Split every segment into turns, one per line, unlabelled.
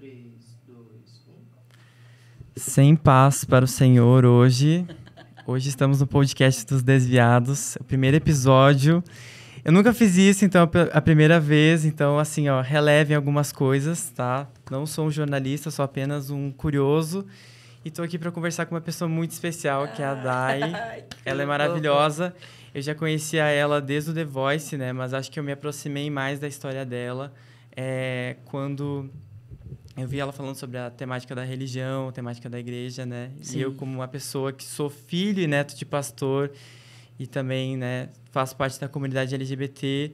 3, 2, 1. Sem paz para o Senhor hoje. Hoje estamos no podcast dos Desviados, o primeiro episódio. Eu nunca fiz isso, então, é a primeira vez. Então, assim, ó, relevem algumas coisas, tá? Não sou um jornalista, sou apenas um curioso. E estou aqui para conversar com uma pessoa muito especial, que é a Dai. Ela é maravilhosa. Eu já conhecia ela desde o The Voice, né? Mas acho que eu me aproximei mais da história dela é, quando eu vi ela falando sobre a temática da religião, a temática da igreja, né? Sim. E eu, como uma pessoa que sou filho e neto de pastor e também, né, faço parte da comunidade LGBT,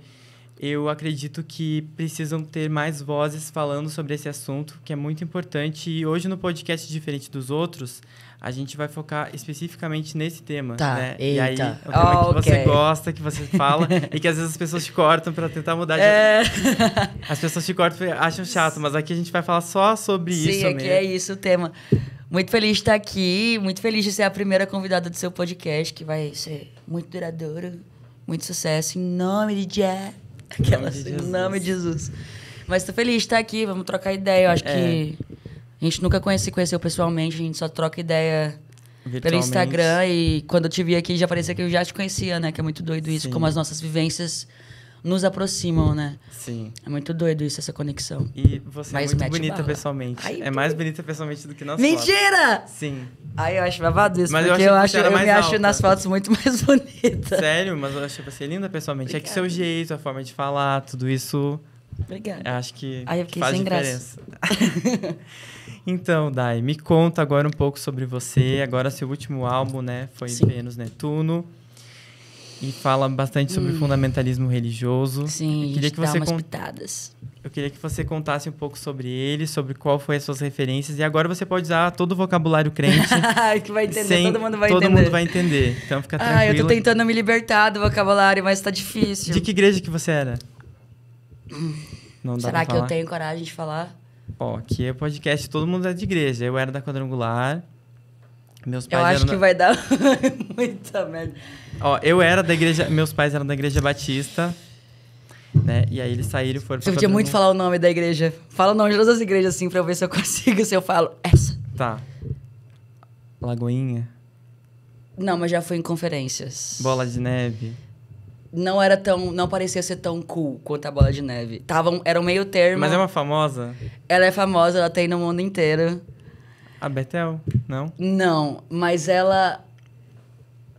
eu acredito que precisam ter mais vozes falando sobre esse assunto, que é muito importante. E hoje no podcast, diferente dos outros, a gente vai focar especificamente nesse tema. Tá. Né? Eita. E aí, o tema oh, que okay. você gosta, que você fala, e que às vezes as pessoas te cortam para tentar mudar de. É... as pessoas te cortam e acham chato, mas aqui a gente vai falar só sobre Sim, isso. Sim, aqui é mesmo.
é isso o tema. Muito feliz de estar aqui, muito feliz de ser a primeira convidada do seu podcast, que vai ser muito duradouro, muito sucesso, em nome de Jé. Aquela, em nome de Jesus. Mas tô feliz de estar aqui, vamos trocar ideia. Eu acho é. que a gente nunca conhece, conheceu pessoalmente, a gente só troca ideia pelo Instagram. E quando eu te vi aqui, já parecia que eu já te conhecia, né? Que é muito doido isso, Sim. como as nossas vivências nos aproximam, né? Sim. É muito doido isso, essa conexão. E você é Mas é muito bonita pessoalmente. Ai, é mais bonita pessoalmente do que nas Mentira! Fotos. Sim. Aí eu acho babado isso, mas porque eu, acho, eu me alta. acho nas fotos muito mais
bonita. Sério? Mas eu achei você linda pessoalmente. Obrigada. É que seu jeito, a forma de falar, tudo isso... Obrigada. Acho que Aí eu fiquei faz sem diferença. graça. Então, Dai, me conta agora um pouco sobre você. Agora seu último álbum, né, foi Sim. Vênus Netuno. E fala bastante sobre hum. fundamentalismo religioso. Sim, eu queria que você pitadas. Eu queria que você contasse um pouco sobre ele, sobre qual foi as suas referências. E agora você pode usar todo o vocabulário crente.
que vai entender, sem... todo mundo vai todo entender. Todo mundo vai entender. Então fica tranquilo. Ah, eu tô tentando me libertar do vocabulário, mas tá difícil. De que igreja que você era? Hum. Será que eu tenho coragem de falar?
Ó, aqui é podcast, todo mundo é de igreja. Eu era da quadrangular. Meus pais eu acho eram que da... vai
dar muita merda.
Ó, eu era da igreja, meus pais eram da igreja batista. Né? E aí eles saíram e foram pra. podia muito falar
o nome da igreja. Fala o nome de todas as igrejas assim pra eu ver se eu consigo, se eu falo essa.
Tá. Lagoinha?
Não, mas já fui em conferências.
Bola de neve?
não era tão. não parecia ser tão cool quanto a bola de neve. Tava, era um meio termo. Mas é
uma famosa?
Ela é famosa, ela tem no mundo inteiro. A Betel, não? Não, mas ela.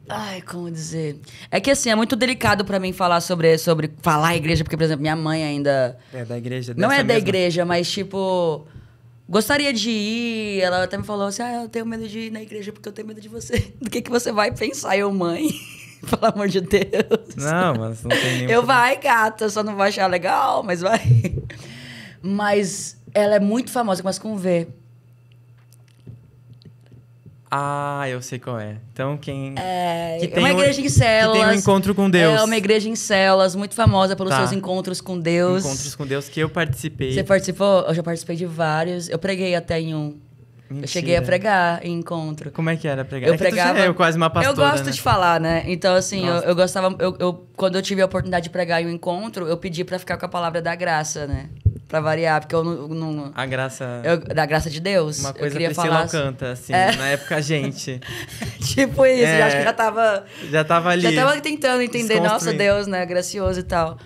Ai, como dizer? É que assim, é muito delicado para mim falar sobre, sobre falar a igreja, porque, por exemplo, minha mãe ainda. É da igreja Não é da igreja, mas tipo. Gostaria de ir. Ela até me falou assim: ah, eu tenho medo de ir na igreja porque eu tenho medo de você. Do que, que você vai pensar, eu, mãe? Pelo amor de Deus. Não, mas não tem nenhum. Eu problema. vai, gata, só não vou achar legal, mas vai. Mas ela é muito famosa, mas com V.
Ah, eu sei qual é. Então, quem. É, que é tem uma igreja um, em celas. Que tem um encontro com é Deus. É uma igreja
em celas, muito famosa pelos tá. seus encontros com Deus. Encontros com Deus que eu participei. Você participou? Eu já participei de vários. Eu preguei até em um. Mentira. Eu cheguei a pregar em encontro. Como é que era pregar? Eu é pregava. Eu quase uma pastora, Eu gosto né? de falar, né? Então, assim, eu, eu, gostava. Eu, eu, quando eu tive a oportunidade de pregar em um encontro, eu pedi para ficar com a palavra da graça, né? Pra variar, porque eu não. não a graça. Eu, da graça de Deus. Uma coisa eu queria Priscila falar. canta,
assim. É. Na época, a gente. tipo isso, é. acho que já é, tava. Já tava ali. Já tava tentando entender, nossa Deus,
né? Gracioso e tal.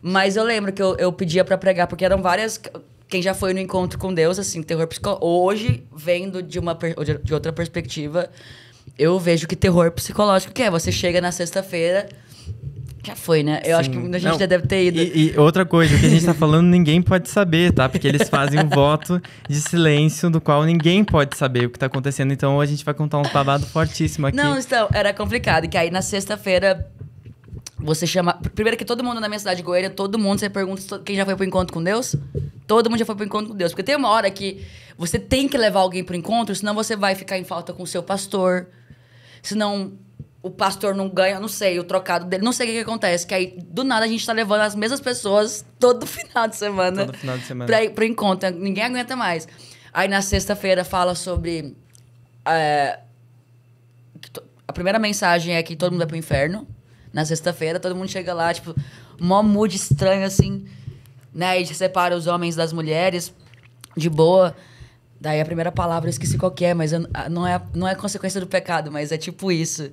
Mas eu lembro que eu, eu pedia para pregar, porque eram várias quem já foi no encontro com Deus, assim, terror psicológico. Hoje, vendo de, uma de outra perspectiva, eu vejo que terror psicológico que é. Você chega na sexta-feira. Já foi, né? Eu Sim. acho que a gente já deve ter
ido. E, e, outra coisa, o que a gente tá falando, ninguém pode saber, tá? Porque eles fazem um voto de silêncio do qual ninguém pode saber o que tá acontecendo. Então a gente vai contar um babado fortíssimo aqui. Não,
então, era complicado. Que aí na sexta-feira você chama. Primeiro que todo mundo na minha cidade de Goiânia, todo mundo, você pergunta quem já foi pro encontro com Deus? Todo mundo já foi pro encontro com Deus. Porque tem uma hora que você tem que levar alguém pro encontro, senão você vai ficar em falta com o seu pastor. Senão o pastor não ganha, não sei, o trocado dele, não sei o que, que, acontece. Que aí, do nada, a gente tá levando as mesmas pessoas todo final de semana. Todo final de semana. Pra, pro encontro. Ninguém aguenta mais. Aí, na sexta-feira, fala sobre. É, a primeira mensagem é que todo mundo vai pro inferno na sexta-feira, todo mundo chega lá, tipo, mó mood estranho, assim, né? E separa os homens das mulheres, de boa. Daí a primeira palavra eu esqueci qual é, mas eu, ah, não, é, não é consequência do pecado, mas é tipo isso.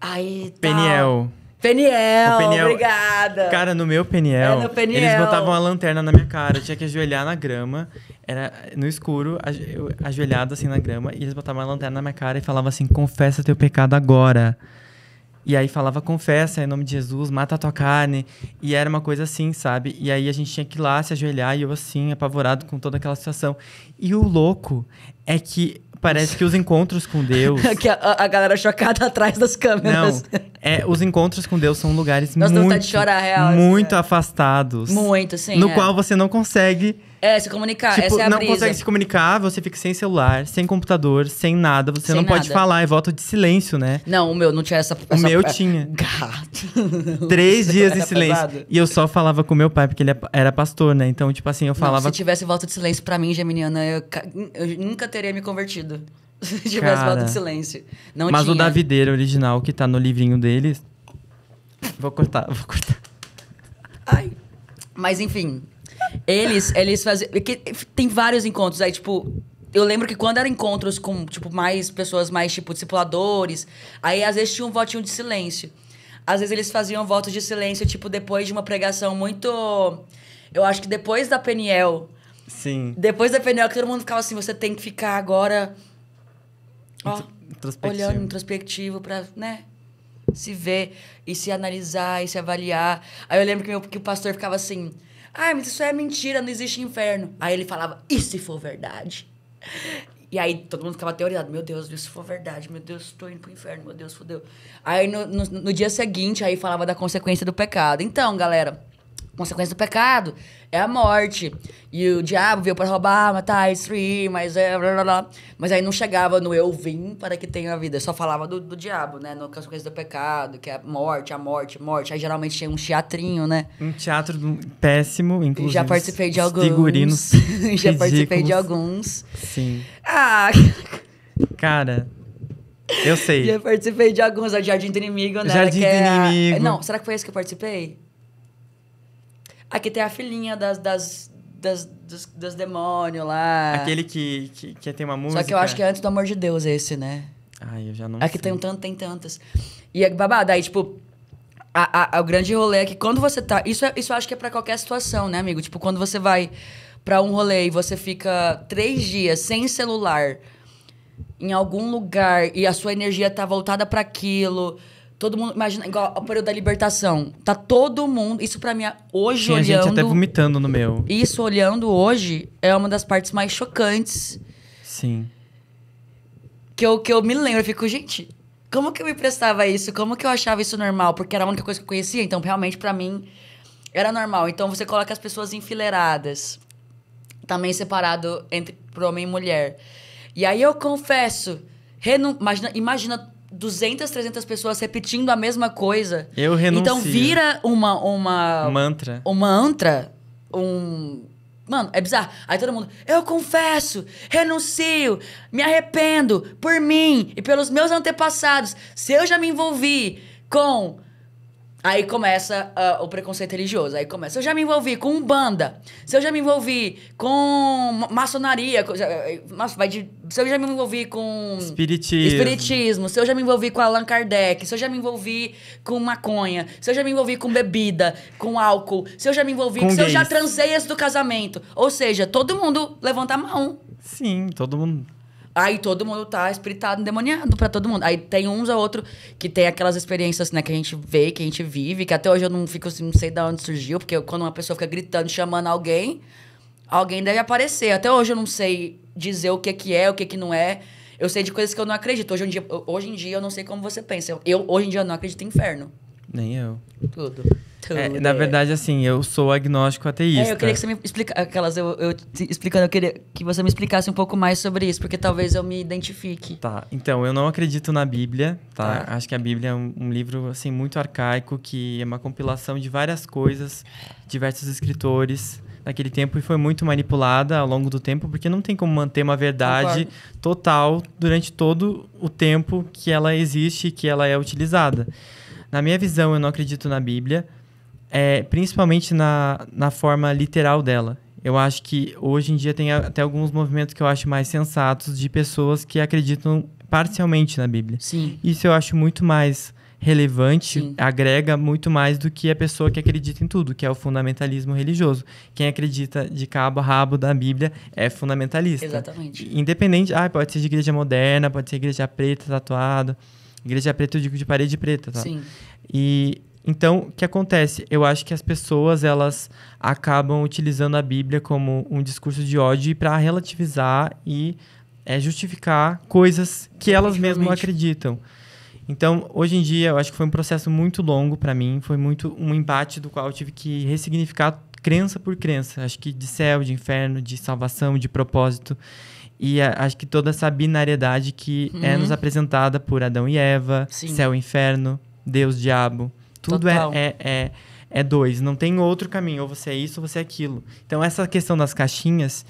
Aí. Peniel. Tá. Peniel, Peniel, obrigada. Cara,
no meu Peniel, é no Peniel, eles botavam uma lanterna na minha cara, tinha que ajoelhar na grama, era no escuro, ajoelhado assim na grama, e eles botavam uma lanterna na minha cara e falavam assim: confessa teu pecado agora. E aí falava, confessa em nome de Jesus, mata a tua carne. E era uma coisa assim, sabe? E aí a gente tinha que ir lá se ajoelhar e eu assim, apavorado com toda aquela situação. E o louco é que parece que os encontros com Deus. que
a, a, galera chocada atrás das câmeras. Não,
é, os encontros com Deus são lugares Nossa, muito, tá de chorar, real, muito assim, é. afastados. Muito, sim. No é. qual você não consegue
é, se comunicar. Tipo, essa é tipo, a não brisa. consegue se
comunicar, você fica sem celular, sem computador, sem nada. Você sem não nada. pode falar, é voto de silêncio, né?
Não, o meu não tinha essa. O meu tinha. Gato. Três dias de silêncio. Pesado. E
eu só falava com meu pai, porque ele é era pastor, né? Então, tipo assim, eu falava. Não, se
tivesse voto de silêncio pra mim, Geminiana, eu, eu nunca teria me convertido. se tivesse Cara, voto de silêncio. Não mas tinha. o
Davideira original, que tá no livrinho deles. Vou cortar, vou cortar.
Ai. Mas enfim, eles, eles faziam. Tem vários encontros. Aí, tipo, eu lembro que quando eram encontros com, tipo, mais pessoas mais, tipo, discipuladores, aí às vezes tinha um votinho de silêncio. Às vezes eles faziam votos de silêncio, tipo, depois de uma pregação muito. Eu acho que depois da Peniel. Sim. Depois da Peniel, que todo mundo ficava assim, você tem que ficar agora. Ó,
introspectivo. olhando
introspectivo pra, né? Se ver e se analisar e se avaliar. Aí eu lembro que, meu, que o pastor ficava assim. Ah, mas isso é mentira, não existe inferno. Aí ele falava, e se for verdade? E aí todo mundo ficava teorizado, meu Deus, isso for verdade, meu Deus, estou indo pro inferno, meu Deus, fodeu. Aí no, no, no, dia seguinte, aí falava da consequência do pecado. Então, galera, consequência do pecado é a morte. E o diabo veio para roubar, matar, destruir, mas é. Blá, blá, blá. Mas aí não chegava no eu vim para que tenha vida. Só falava do, do diabo, né? No consequência do pecado, que é a morte, a morte, a morte. Aí geralmente tinha um teatrinho, né?
Um teatro péssimo, inclusive. Já participei de alguns. Figurinos. Já participei de alguns. Sim. Ah! Cara. Eu sei. Já
participei de alguns, o Jardim do Inimigo, né? Jardim do é Inimigo. Não, será que foi esse que eu participei? Aqui tem a filhinha das, das, das, dos, dos demônios lá. Aquele
que, que, que tem uma música. Só que eu acho que é
antes do amor de Deus esse, né? Ai, eu já não Aqui sei. tem um tanto, tem tantas. E é babado, aí, tipo, a, a, o grande rolê é que quando você tá. Isso, é, isso eu acho que é pra qualquer situação, né, amigo? Tipo, quando você vai pra um rolê e você fica três dias sem celular em algum lugar e a sua energia tá voltada para aquilo Todo mundo, imagina, igual o período da libertação. Tá todo mundo. Isso para mim, é hoje Tinha olhando. gente até vomitando no meu. Isso olhando hoje é uma das partes mais chocantes. Sim. Que eu, que eu me lembro, eu fico, gente, como que eu me prestava isso? Como que eu achava isso normal? Porque era a única coisa que eu conhecia, então realmente para mim era normal. Então você coloca as pessoas enfileiradas, também separado entre pro homem e mulher. E aí eu confesso, imagina, imagina 200, 300 pessoas repetindo a mesma coisa. Eu renuncio. Então vira uma. uma mantra. Uma mantra. Um. Mano, é bizarro. Aí todo mundo, eu confesso, renuncio, me arrependo por mim e pelos meus antepassados. Se eu já me envolvi com Aí começa uh, o preconceito religioso. Aí começa. Se Eu já me envolvi com banda. Se eu já me eh, envolvi eh, com maçonaria. Com, vai de, se eu já me envolvi com.
Espiritismo.
Espiritismo. Se eu já me envolvi com Allan Kardec. Se eu já me envolvi com maconha. Se eu já me envolvi com bebida. Com álcool. Se eu já me envolvi. Com se gays. eu já transei antes do casamento. Ou seja, todo mundo levanta a mão. Sim, todo mundo. Aí todo mundo tá espiritado, endemoniado pra todo mundo. Aí tem uns a outro que tem aquelas experiências, né, que a gente vê, que a gente vive, que até hoje eu não fico assim, não sei de onde surgiu, porque quando uma pessoa fica gritando, chamando alguém, alguém deve aparecer. Até hoje eu não sei dizer o que que é, o que que não é. Eu sei de coisas que eu não acredito. Hoje em dia, hoje em dia eu não sei como você pensa. Eu, hoje em dia eu não acredito em inferno. Nem eu. Tudo. É, tudo. É,
na verdade, assim, eu sou agnóstico ateísta. É, eu queria que você
me explicasse. Aquelas, eu, eu explicando, eu queria que você me explicasse um pouco mais sobre isso, porque talvez eu me identifique.
Tá, então, eu não acredito na Bíblia, tá? tá. Acho que a Bíblia é um, um, livro, assim, muito arcaico, que é uma compilação de várias coisas, diversos escritores naquele tempo e foi muito manipulada ao longo do tempo, porque não tem como manter uma verdade Concordo. total durante todo o tempo que ela existe e que ela é utilizada. Na minha visão, eu não acredito na Bíblia, é, principalmente na, na forma literal dela. Eu acho que hoje em dia tem até alguns movimentos que eu acho mais sensatos de pessoas que acreditam parcialmente na Bíblia. Sim. Isso eu acho muito mais relevante, Sim. agrega muito mais do que a pessoa que acredita em tudo, que é o fundamentalismo religioso. Quem acredita de cabo a rabo da Bíblia é fundamentalista. Exatamente. Independente, ah, pode ser de igreja moderna, pode ser igreja preta, tatuada Igreja preta, eu digo de parede preta, tá? Sim. E então, o que acontece? Eu acho que as pessoas elas acabam utilizando a Bíblia como um discurso de ódio para relativizar e é, justificar coisas que elas mesmas acreditam. Então, hoje em dia, eu acho que foi um processo muito longo para mim, foi muito um embate do qual eu tive que ressignificar crença por crença. Acho que de céu, de inferno, de salvação, de propósito. E a, é, acho que toda essa binariedade que é uhum. é nos apresentada por Adão e Eva, Sim. céu e inferno, Deus, diabo. Tudo é, é, é, é, dois. Não tem outro caminho. Ou você é isso, ou você é aquilo. Então, essa questão das caixinhas.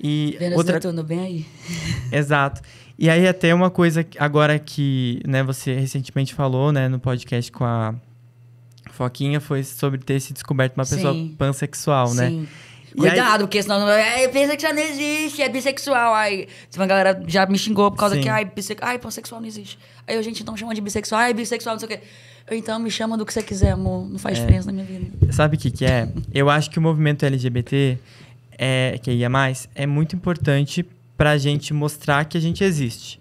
E Vênus outra... Netuno, tá bem aí. Exato. E aí, até uma coisa agora que né, você recentemente falou né, no podcast com a Foquinha foi sobre ter se descoberto uma pessoa Sim. pansexual, né? Sim.
Cuidado, aí... porque senão é, pensa que já não existe, é bissexual. Aí uma tipo, galera já me xingou por causa Sim. que ai, bisse... ai, pansexual não existe. Aí a gente então chama de bissexual, ai, bissexual, não sei o quê. Então me chama do que você quiser, amor. Não faz é, diferença na minha
vida. Sabe o que, que é? Eu acho que o movimento LGBT, é, que ia é mais, é muito importante para a gente mostrar que a gente existe.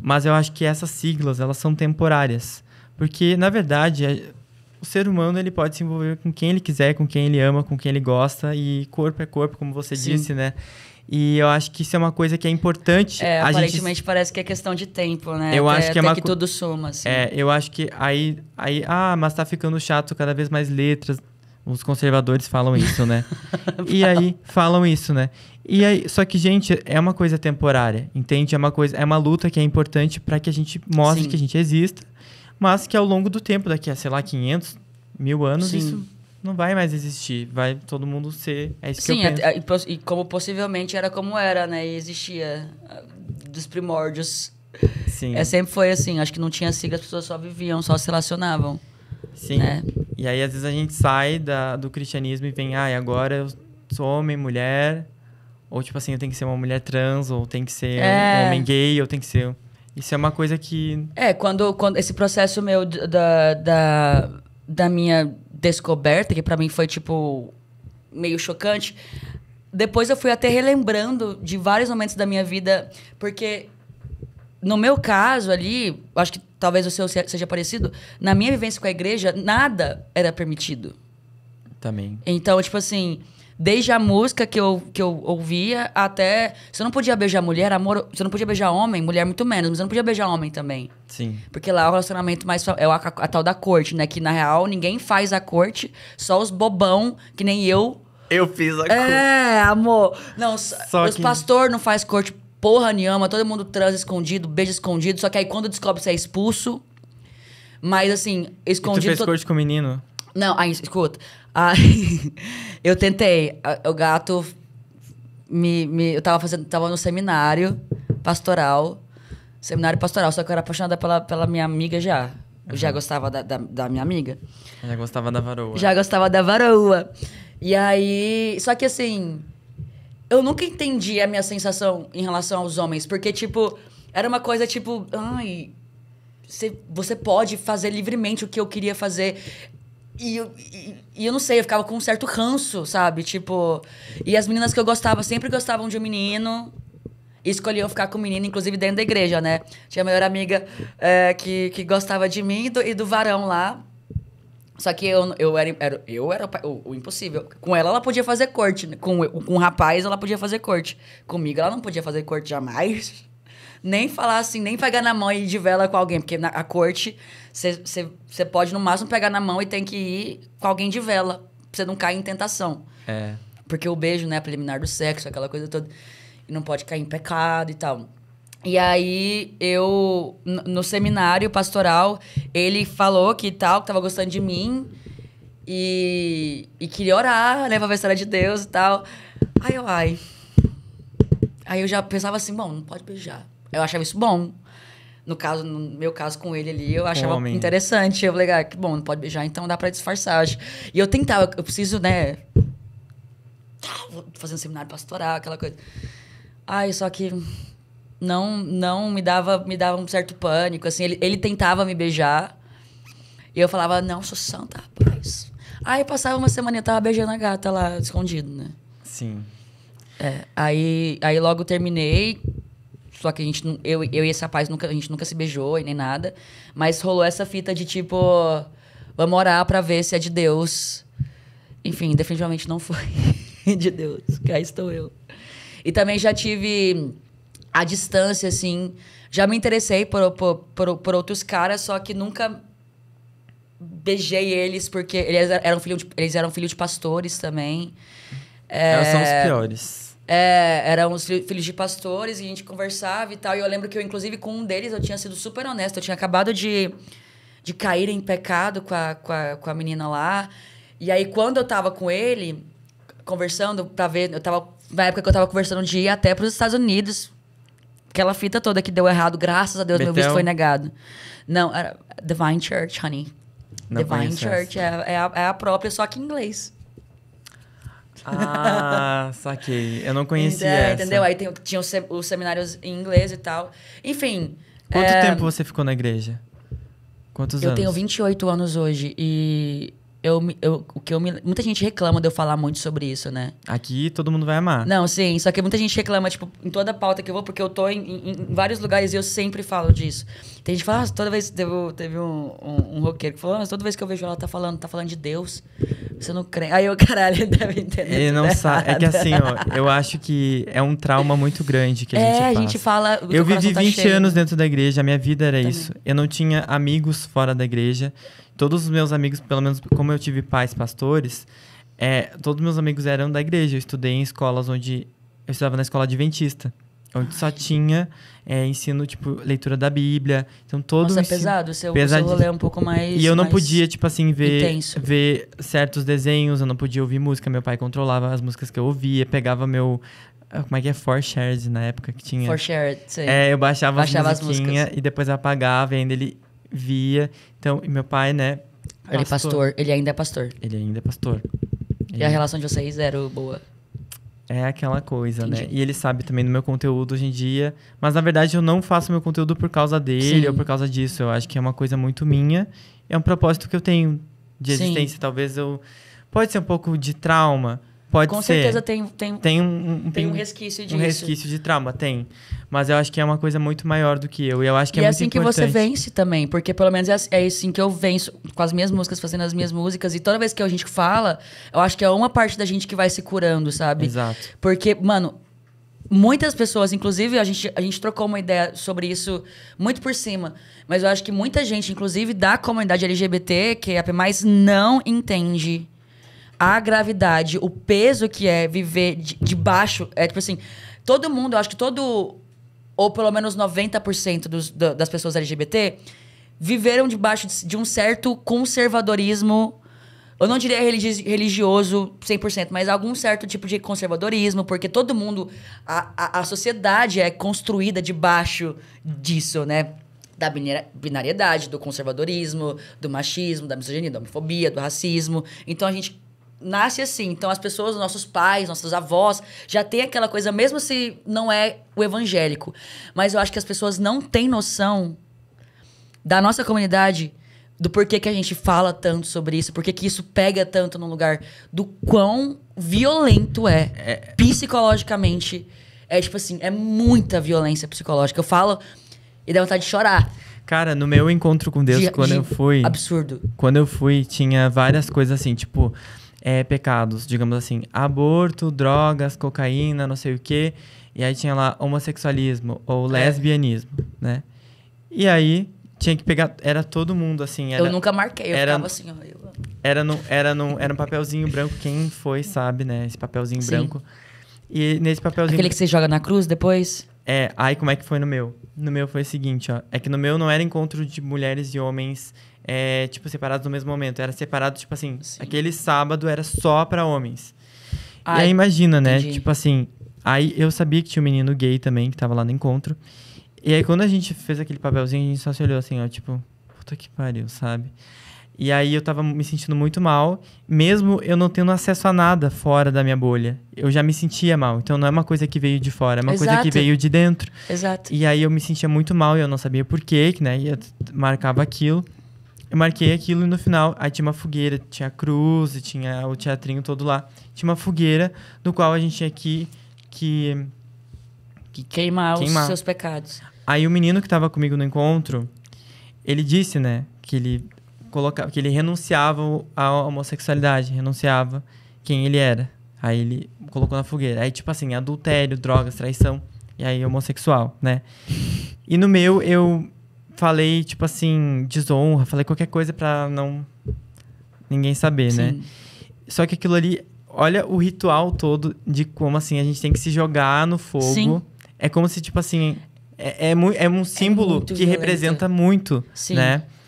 Mas eu acho que essas siglas, elas são temporárias. Porque, na verdade, é, o ser humano ele pode se envolver com quem ele quiser, com quem ele ama, com quem ele gosta. E corpo é corpo, como você Sim. disse, né? E eu acho que isso é uma coisa que é importante. É, aparentemente
gente... parece que é questão de tempo, né? Eu até, acho que é uma... que tudo soma,
assim. É, eu acho que aí, aí... Ah, mas tá ficando chato cada vez mais letras. Os conservadores falam isso, né? e aí, falam isso, né? E aí, só que, gente, é uma coisa temporária, entende? É uma coisa, é uma luta que é importante para que a gente mostre Sim. que a gente exista, mas que ao longo do tempo, daqui a, sei lá, 500, mil anos, Sim. isso não vai mais existir. Vai todo mundo ser. É isso Sim, que eu penso.
sim é, é, e, e como possivelmente era como era, né? E existia ah, dos primórdios. Sim. É, sempre foi assim. Acho que não tinha sigla, as pessoas só viviam, só se relacionavam. Sim. Né?
E aí, às vezes, a gente sai da, do cristianismo e vem, ah, e agora eu sou homem, mulher. Ou, tipo assim, eu tenho que ser uma mulher trans, ou tem que ser é. um homem gay, ou tem que ser. Isso é uma coisa que.
É, quando, quando esse processo meu da, da, da minha descoberta, que para mim foi, tipo, meio chocante. Depois eu fui até relembrando de vários momentos da minha vida, porque no meu caso ali, acho que talvez o seu seja parecido, na minha vivência com a igreja, nada era permitido. Também. Então, tipo assim, desde a música que eu, que eu ouvia até. Você não podia beijar mulher, amor. Você não podia beijar homem, mulher muito menos, mas você não podia beijar homem também. Sim. Porque lá é o relacionamento mais. É a, a, a tal da corte, né? Que na real ninguém faz a corte, só os bobão, que nem eu. Eu fiz a corte. É, amor. Não, só os que... pastor não faz corte porra nenhuma, todo mundo trans escondido, beijo escondido, só que aí quando descobre você é expulso. Mas assim, escondido. E tu fez to... corte com o menino? Não, aí, escuta. Aí, Eu tentei. O gato me, me, eu tava fazendo, tava no seminário pastoral, seminário pastoral, só que eu era apaixonada pela, pela minha amiga já. Eu uhum. já gostava da, da, da, minha amiga.
Já gostava da varoa. Já
gostava da varoa. E aí, só que assim, eu nunca entendi a minha sensação em relação aos homens, porque tipo, era uma coisa tipo, ai, você pode fazer livremente o que eu queria fazer. E, e, e, eu não sei, eu ficava com um certo ranço, sabe? Tipo. E as meninas que eu gostava sempre gostavam de um menino. E escolhiam ficar com o menino, inclusive dentro da igreja, né? Tinha a melhor amiga é, que, que gostava de mim e do, e do varão lá. Só que eu, eu era, era eu era o, o, impossível. Com ela, ela podia fazer corte. Né? Com, com o rapaz, ela podia fazer corte. Comigo, ela não podia fazer corte jamais. Nem falar assim, nem pegar na mão e ir de vela com alguém. Porque na, a corte você pode, no máximo, pegar na mão e tem que ir com alguém de vela, pra você não cair em tentação. É. Porque o beijo, né, preliminar do sexo, aquela coisa toda. E não pode cair em pecado e tal. E aí, eu, no seminário pastoral, ele falou que tal, que tava gostando de mim e, e queria orar, né, pra ver se era de Deus e tal. Aí eu, ai. Aí eu já pensava assim, bom, não pode beijar. Eu achava isso bom. No caso, no meu caso com ele ali, eu achava Homem. interessante. Eu falei, ah, que bom, não pode beijar, então dá para disfarçar. E eu tentava, eu preciso, né? Tá, vou fazer um seminário pastoral, aquela coisa. Ai, só que não não me dava me dava um certo pânico, assim. Ele, ele tentava me beijar. E eu falava, não, sou santa, rapaz. Aí passava uma semana e eu tava beijando a gata lá, escondido, né? Sim. É, aí, aí logo terminei, só que a gente, eu, eu e esse rapaz, nunca, a gente nunca se beijou e nem nada. Mas rolou essa fita de tipo, vamos orar pra ver se é de Deus. Enfim, definitivamente não foi de Deus. Cá estou eu. E também já tive a distância, assim. Já me interessei por, por, por, por outros caras, só que nunca beijei eles porque eles eram filho de, eles eram filho de pastores também. É, Elas são os é, piores. É, eram os filhos de pastores e a gente conversava e tal. E eu lembro que eu, inclusive, com um deles, eu tinha sido super honesta. Eu tinha acabado de, de cair em pecado com a, com, a, com a menina lá. E aí, quando eu tava com ele, conversando pra ver... Eu tava, na época que eu tava conversando de ir até pros Estados Unidos. Aquela fita toda que deu errado. Graças a Deus, Betel. meu visto foi negado. Não, era Divine Church, honey. Não Divine Church. É, é, a, é a própria, só que em inglês. Ah,
saquei. Eu não conhecia é, essa. Entendeu? Aí
tem, tinha os, os seminários em inglês e tal. Enfim. Quanto é... tempo
você ficou na igreja?
Quantos eu anos? Eu tenho 28 anos hoje e eu, eu, o que eu me, muita gente reclama de eu falar muito sobre isso, né?
Aqui todo mundo vai amar.
Não, sim. Só que muita gente reclama, tipo, em toda pauta que eu vou, porque eu tô em, em, em vários lugares e eu sempre falo disso. Tem gente que fala, ah, toda vez teve, teve um, um, um roqueiro que falou, mas ah, toda vez que eu vejo ela tá falando, tá falando de Deus. Você não crê. Aí eu, caralho, deve entender. Ele não sabe. É que assim, ó,
eu acho que é um trauma muito grande que a é, gente passa. É, a gente fala. Eu vivi 20 tá anos né? dentro da igreja, a minha vida era Também. isso. Eu não tinha amigos fora da igreja todos os meus amigos, pelo menos como eu tive pais pastores, é, todos meus amigos eram da igreja. Eu estudei em escolas onde. Eu estudava na escola adventista, onde só tinha é, ensino, tipo, leitura da Bíblia. Então, todos Nossa, é pesado. O seu, pesad... rolê é um pouco mais. E eu não mais podia, tipo assim, ver, ver certos desenhos, eu não podia ouvir música. Meu pai controlava as músicas que eu ouvia, pegava meu, ah, como é que é? For shares na época que tinha. For Shares, sim. É, eu baixava, baixava as músicas e depois apagava e ainda ele via. Então, meu pai, né? Pastor. Ele é pastor, ele
ainda é pastor. Ele ainda é pastor. E ele... a é- relação de vocês era boa?
É aquela coisa, né? Entendi. né? E ele sabe também do meu conteúdo hoje em dia. Mas na verdade eu não faço meu conteúdo por causa dele Sim. ou por causa disso. Eu acho que é uma coisa muito minha. É um propósito que eu tenho de existência. Sim. Talvez eu. Pode ser um pouco de trauma Pode Com ser. certeza tem, tem, tem, um, um, tem um resquício disso. Um resquício de trauma, tem. Mas eu acho que é uma coisa muito maior do que eu. E eu acho que é e é, é assim muito que importante. você
vence também. Porque pelo menos é, é, assim que eu venço com as minhas músicas, fazendo as minhas músicas. E toda vez que a gente fala, eu acho que é uma parte da gente que vai se curando, sabe? Exato. Porque, mano, muitas pessoas, inclusive a gente, a gente trocou uma ideia sobre isso muito por cima, mas eu acho que muita gente, inclusive da comunidade LGBT, que é a mais não entende a gravidade, o peso que é viver de, de baixo. É tipo assim, todo mundo, eu acho que todo. Ou pelo menos 90% dos, do, das pessoas LGBT viveram debaixo de, de um certo conservadorismo eu não diria religioso 100%, mas algum certo tipo de conservadorismo, porque todo mundo, a, a, a sociedade é construída debaixo disso, né? Da binariedade, do conservadorismo, do machismo, da misoginia, da homofobia, do racismo. Então a gente nasce assim. Então, as pessoas, nossos pais, nossos avós, já tem aquela coisa, mesmo se não é o evangélico. Mas eu acho que as pessoas não têm noção da nossa comunidade, do porquê que a gente fala tanto sobre isso, porquê que isso pega tanto no lugar, do quão violento é, é. psicologicamente. É tipo assim, é muita violência psicológica. Eu falo e dá vontade de chorar. Cara, no meu
encontro com Deus, de, quando de, eu fui. Absurdo. Quando eu fui, tinha várias coisas assim, tipo é, pecados, digamos assim, aborto, drogas, cocaína, não sei o quê. E aí tinha lá homossexualismo ou é. lesbianismo, né? E aí tinha que pegar. Era todo mundo, assim. Era, eu nunca marquei, eu era, ficava assim, ó, eu... Era, no, era, no, era um papelzinho branco, quem foi sabe, né? Esse papelzinho Sim. branco. E nesse papelzinho. Aquele que você joga na cruz depois? É, aí como é que foi no meu? No meu foi o seguinte, ó. É que no meu não era encontro de mulheres e homens, é, tipo, separados no mesmo momento. Era separado, tipo assim, Sim. aquele sábado era só para homens. Ai, e aí imagina, né? Entendi. Tipo assim, aí eu sabia que tinha um menino gay também que tava lá no encontro. E aí quando a gente fez aquele papelzinho, a gente só se olhou assim, ó, tipo, puta que pariu, sabe? E aí eu tava me sentindo muito mal, mesmo eu não tendo acesso a nada fora da minha bolha. Eu já me sentia mal. Então não é uma coisa que veio de fora, é uma Exato. coisa que veio de dentro. Exato. E aí eu me sentia muito mal e eu não sabia porquê, né? E eu marcava aquilo. Eu marquei aquilo e no final, aí tinha uma fogueira, tinha a cruz, tinha o teatrinho todo lá. Tinha uma fogueira no qual a gente tinha que. que,
que queimar, queimar os seus pecados.
Aí o menino que estava comigo no encontro, ele disse, né, que ele colocava, que ele renunciava à homossexualidade, renunciava quem ele era. Aí ele colocou na fogueira. Aí, tipo assim, adultério, drogas, traição. E aí, homossexual, né? E no meu, eu falei, tipo assim, desonra, falei qualquer coisa pra não. ninguém saber, né? Sim. né? Só que aquilo ali. Olha o ritual todo de como, assim, a gente tem que se jogar no fogo. Sim. É como se, tipo assim. É, é, é um é símbolo é que violenta. representa muito, Sim. né?
Sim.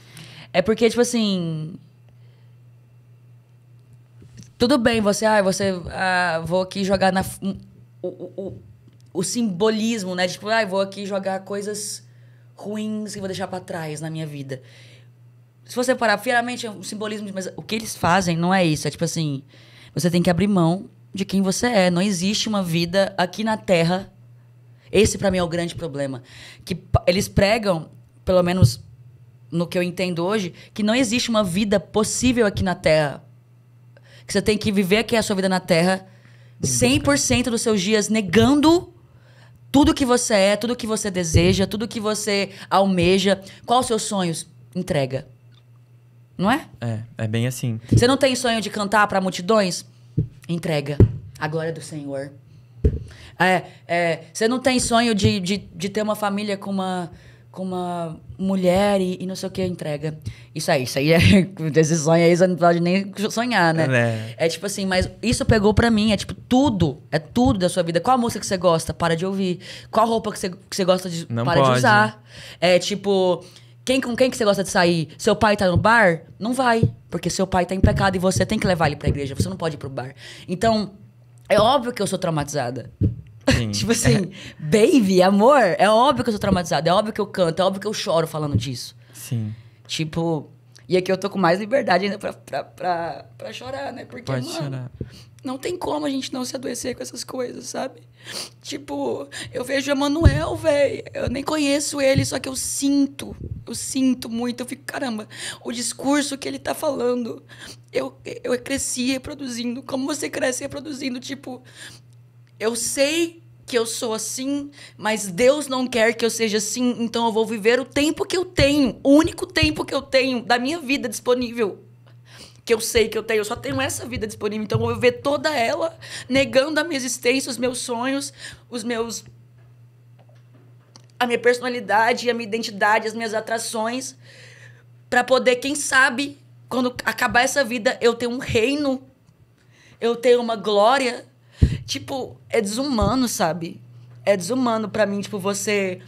É porque, tipo assim. Tudo bem, você. Ah, você. Ah, vou aqui jogar na. O, o, o simbolismo, né? Tipo, ah, vou aqui jogar coisas ruins que vou deixar para trás na minha vida. Se você parar, fielmente é um simbolismo, mas o que eles fazem não é isso. É tipo assim: você tem que abrir mão de quem você é. Não existe uma vida aqui na Terra. Esse, para mim, é o grande problema. Que eles pregam, pelo menos no que eu entendo hoje, que não existe uma vida possível aqui na Terra. Que você tem que viver aqui a sua vida na Terra 100% dos seus dias negando tudo que você é, tudo que você deseja, tudo que você almeja. Qual os seus sonhos? Entrega. Não é?
É, é bem assim.
Você não tem sonho de cantar para multidões? Entrega. A glória é do Senhor. É, é, você não tem sonho de, de, de ter uma família com uma com uma mulher e, e, não sei o que entrega. Isso aí, isso aí é. Esse sonho aí você não pode nem sonhar, né? É. é. tipo assim, mas isso pegou pra mim, é tipo tudo, é tudo da sua vida. Qual música que você gosta? Para de ouvir. Qual roupa que você, que você gosta de. Não para pode. de usar. É tipo. Quem, com quem que você gosta de sair? Seu pai tá no bar? Não vai, porque seu pai tá em pecado e você tem que levar ele pra igreja, você não pode ir pro bar. Então, é óbvio que eu sou traumatizada tipo assim, é. baby, amor, é óbvio que eu sou traumatizada, é óbvio que eu canto, é óbvio que eu choro falando disso. Sim. Tipo, e aqui eu tô com mais liberdade ainda pra, pra, pra, pra chorar, né? Porque, Pode mano, chorar. não tem como a gente não se adoecer com essas coisas, sabe? Tipo, eu vejo o Emanuel, velho. Eu nem conheço ele, só que eu sinto. Eu sinto muito. Eu fico, caramba, o discurso que ele tá falando. Eu, eu cresci reproduzindo. Como você cresce reproduzindo, tipo, eu sei que eu sou assim, mas Deus não quer que eu seja assim, então eu vou viver o tempo que eu tenho, o único tempo que eu tenho da minha vida disponível. Que eu sei que eu tenho, eu só tenho essa vida disponível, então eu vou viver toda ela, negando a minha existência, os meus sonhos, os meus a minha personalidade, a minha identidade, as minhas atrações, para poder, quem sabe, quando acabar essa vida, eu ter um reino, eu ter uma glória Tipo, é desumano, sabe? É desumano para mim, tipo, você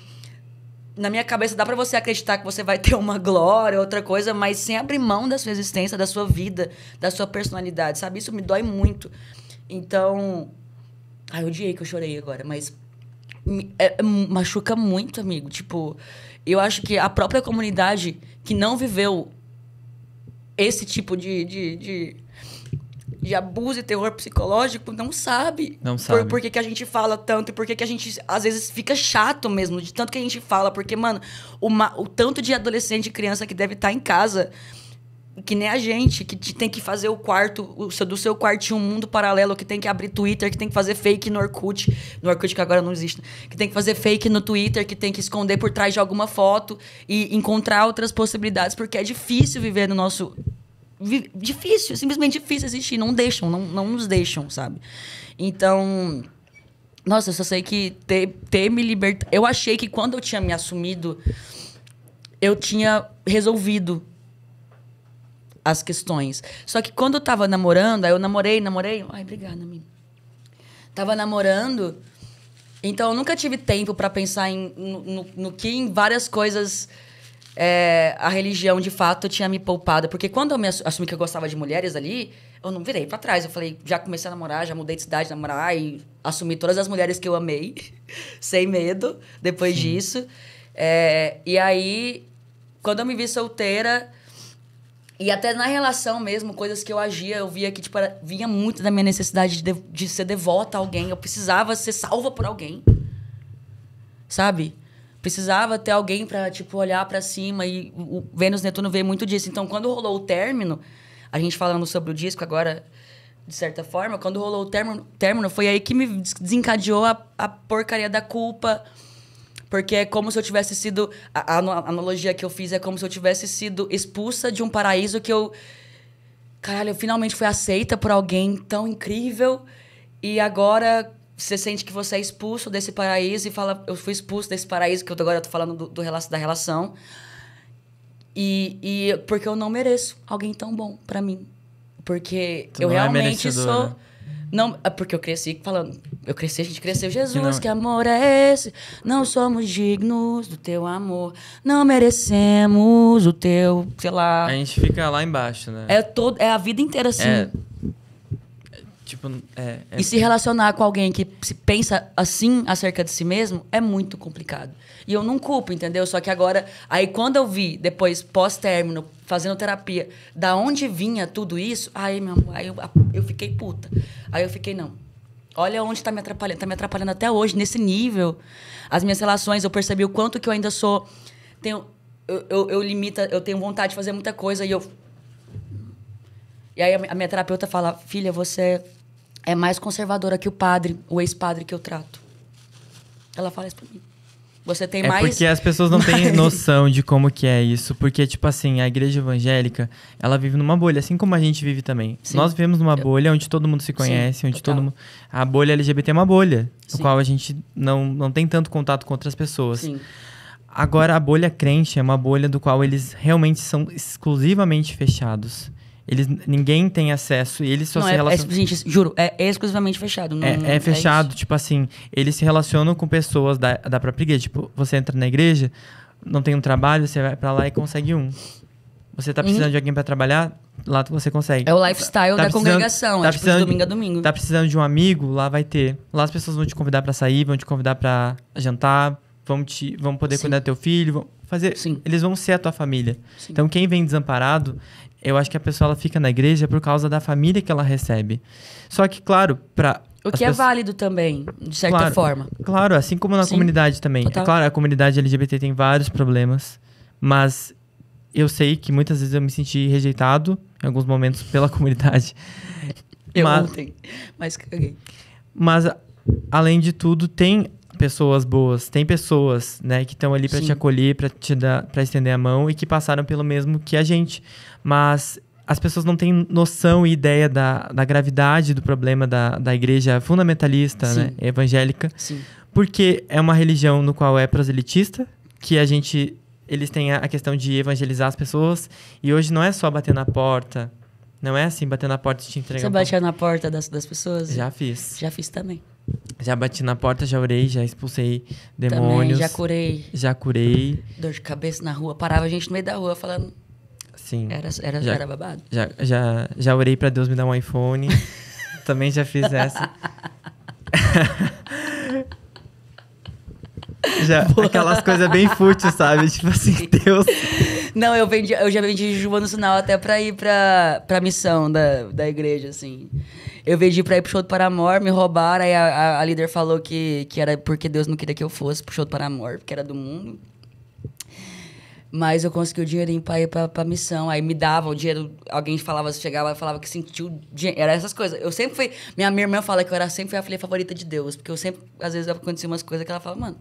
na minha cabeça dá para você acreditar que você vai ter uma glória, outra coisa, mas sem abrir mão da sua existência, da sua vida, da sua personalidade, sabe? Isso me dói muito. Então, ai, eu odiei que eu chorei agora, mas é, é, machuca muito, amigo. Tipo, eu acho que a própria comunidade que não viveu esse tipo de, de, de de abuso e terror psicológico não sabe. Não sabe. Por, por que, que a gente fala tanto e por que, que a gente, às vezes, fica chato mesmo de tanto que a gente fala. Porque, mano, uma, o tanto de adolescente e criança que deve estar tá em casa que nem a gente, que tem que fazer o quarto, o seu, do seu quartinho um mundo paralelo, que tem que abrir Twitter, que tem que fazer fake no Orkut, no Orkut que agora não existe, que tem que fazer fake no Twitter, que tem que esconder por trás de alguma foto e encontrar outras possibilidades, porque é difícil viver no nosso difícil, simplesmente difícil existir. Não deixam, não, não nos deixam, sabe? Então. Nossa, eu só sei que ter, ter me libertado. Eu achei que quando eu tinha me assumido, eu tinha resolvido as questões. Só que quando eu tava namorando, aí eu namorei, namorei. Ai, obrigada, amiga. Tava namorando, então eu nunca tive tempo para pensar em, no, no, no que em várias coisas é, a religião de fato tinha me poupado. Porque quando eu me assumi que eu gostava de mulheres ali, eu não virei para trás. Eu falei, já comecei a namorar, já mudei de cidade, namorar e assumi todas as mulheres que eu amei, sem medo, depois Sim. disso. É, e aí, quando eu me vi solteira, e até na relação mesmo, coisas que eu agia, eu via que tipo, era, vinha muito da minha necessidade de, de ser devota a alguém. Eu precisava ser salva por alguém. Sabe? precisava ter alguém para tipo olhar para cima e o Vênus Netuno veio muito disso. Então, quando rolou o término, a gente falando sobre o disco agora, de certa forma, quando rolou o término, término foi aí que me desencadeou a, a porcaria da culpa. Porque é como se eu tivesse sido. A, a, analogia que eu fiz é como se eu tivesse sido expulsa de um paraíso que eu. Caralho, eu finalmente fui aceita por alguém tão incrível. E agora, você sente que você é expulso desse paraíso e fala, eu fui expulso desse paraíso, que eu agora tô falando do, do da relação. E, e porque eu não mereço alguém tão bom para mim. Porque tu eu é realmente né? é sou. Não, porque eu cresci falando. Eu cresci, a gente cresceu. Jesus, que, que, amor é esse? Não somos dignos do teu amor. Não merecemos o teu,
sei lá. A gente fica lá embaixo, né? É,
todo, é a vida inteira assim. É Tipo, é, é... E se relacionar com alguém que se pensa assim acerca de si mesmo é muito complicado. E eu não culpo, entendeu? Só que agora, aí quando eu vi, depois, pós-término, fazendo terapia, da onde vinha tudo isso, aí, meu amor, aí eu, eu fiquei puta. Aí eu fiquei, não. Olha onde está me atrapalhando. Está me atrapalhando até hoje, nesse nível. As minhas relações, eu percebi o quanto que eu ainda sou. Tenho, eu, eu, eu limita, eu tenho vontade de fazer muita coisa e eu. E aí a minha terapeuta fala, filha, você é mais conservadora que o padre, o ex-padre que eu trato. Ela fala isso pra mim. Você tem é mais. Porque as pessoas não mais... têm noção
de como que é isso. Porque, tipo assim, a igreja evangélica, ela vive numa bolha, assim como a gente vive também. Sim. Nós vivemos numa bolha onde todo mundo se conhece, Sim, onde total. todo mundo. A bolha LGBT é uma bolha, Sim. no qual a gente não, não tem tanto contato com outras pessoas. Sim. Agora, a bolha crente é uma bolha do qual eles realmente são exclusivamente fechados. Eles, ninguém tem acesso e eles só não, se é, é relacionam. É, gente, juro,
é, exclusivamente fechado. Não, é, é, é fechado,
tipo assim, eles se relacionam com pessoas da, da própria igreja. Tipo, você entra na igreja, não tem um trabalho, você vai para lá e consegue um. Você tá precisando uhum. de alguém para trabalhar, lá você consegue. É o lifestyle tá, da congregação, tá é tipo de domingo a domingo. Tá precisando de um amigo, lá vai ter. Lá as pessoas vão te convidar para sair, vão te convidar para jantar, vão te vão poder Sim. cuidar do teu filho, vão fazer, Sim. eles vão ser a tua família. Sim. Então quem vem desamparado eu acho que a pessoa ela fica na igreja por causa da família que ela recebe. Só que, claro, para o que é
válido também, de certa claro, forma.
Claro, assim como na Sim. comunidade também. É total. É claro, a comunidade LGBT tem vários problemas, mas eu sei que muitas vezes eu me senti rejeitado em alguns momentos pela comunidade. eu mas, ontem, mas caguei. Mas além de tudo, tem pessoas boas, tem pessoas, né, que estão ali para te acolher, para te dar, para estender a mão e que passaram pelo mesmo que a gente, mas as pessoas não têm noção e ideia da, da gravidade do problema da, da igreja fundamentalista, Sim. né, evangélica, Sim. porque é uma religião no qual é proselitista, que a gente eles têm a questão de evangelizar as pessoas e hoje não é só bater na porta, não é assim, bater na porta e te entregar. Você
um na porta das, das pessoas? Já fiz. Já fiz também.
Já bati na porta, já orei, já expulsei demônios. Também, já curei. Já curei.
Dor de cabeça na rua, parava a gente no meio da rua falando. Sim. Era, era, já, era babado.
Já, já, já orei para Deus me dar um iPhone. Também já fiz essa. Já, aquelas coisas bem fútil, sabe? Tipo assim, Deus.
Não, eu, vendi, eu já vendi jujuba no sinal até pra ir pra, pra missão da, da igreja, assim. Eu vendi pra ir pro show do Paramor, me roubaram, aí a, a, a, líder falou que, que era porque Deus não queria que eu fosse pro show do Paramor, porque era do mundo. Mas eu consegui o dinheirinho pra ir pra, pra missão. Aí me dava o dinheiro, alguém falava, chegava e falava que sentiu dinheiro. Era essas coisas. Eu sempre fui. Minha, minha irmã fala que eu era sempre fui a filha favorita de Deus, porque eu sempre, às vezes, acontecia umas coisas que ela fala, mano.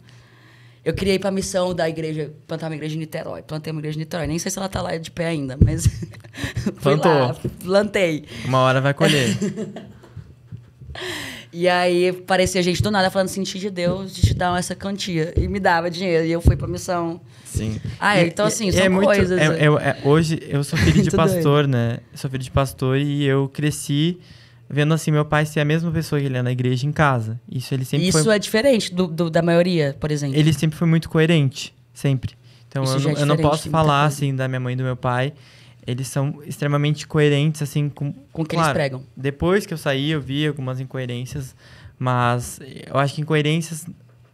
Eu criei para a missão da igreja, plantar uma igreja em Niterói. Plantei uma igreja em Niterói. Nem sei se ela tá lá de pé ainda, mas. Plantou. lá, plantei. Uma hora vai colher. e aí parecia gente do nada falando senti assim, de Deus de te dar essa quantia. E me dava dinheiro. E eu fui pra missão. Sim. Ah, é, então é, assim, e, são é coisas. Muito, é, né?
é, é, hoje eu sou filho de pastor, doido. né? sou filho de pastor e eu cresci vendo assim meu pai ser a mesma pessoa que ele é na igreja em casa. Isso ele sempre Isso foi...
é diferente do, do, da maioria, por exemplo. Ele
sempre foi muito coerente, sempre. Então eu não, é eu, não posso falar assim da minha mãe e do meu pai. Eles são extremamente coerentes assim com com o que claro, eles pregam. Depois que eu saí, eu vi algumas incoerências, mas eu acho que incoerências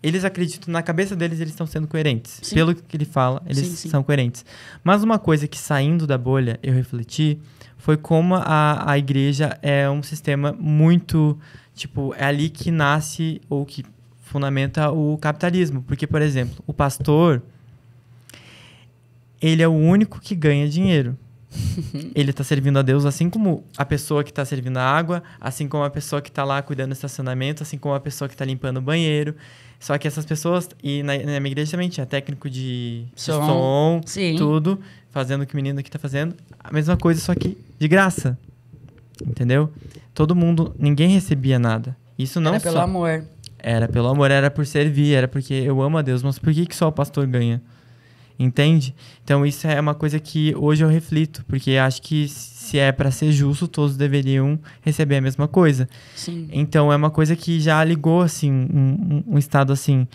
eles acreditam na cabeça deles eles estão sendo coerentes. Sim. Pelo que ele fala, eles sim, sim. são coerentes. Mas uma coisa que saindo da bolha eu refleti foi como a, a igreja é um sistema muito. Tipo, é ali que nasce ou que fundamenta o capitalismo. Porque, por exemplo, o pastor, ele é o único que ganha dinheiro. ele está servindo a Deus assim como a pessoa que está servindo a água, assim como a pessoa que está lá cuidando do estacionamento, assim como a pessoa que está limpando o banheiro. Só que essas pessoas, e na, na minha igreja também tinha técnico de som, som tudo fazendo o que o menino aqui está fazendo, a mesma coisa, só que de graça. Entendeu? Todo mundo, ninguém recebia nada. Isso não Era só... pelo amor. Era pelo amor, era por servir, era porque eu amo a Deus, mas por que, que só o pastor ganha? Entende? Então isso é uma coisa que hoje eu reflito, porque acho que se é para ser justo, todos deveriam receber a mesma coisa. Sim. Então é uma coisa que já ligou assim um, um estado assim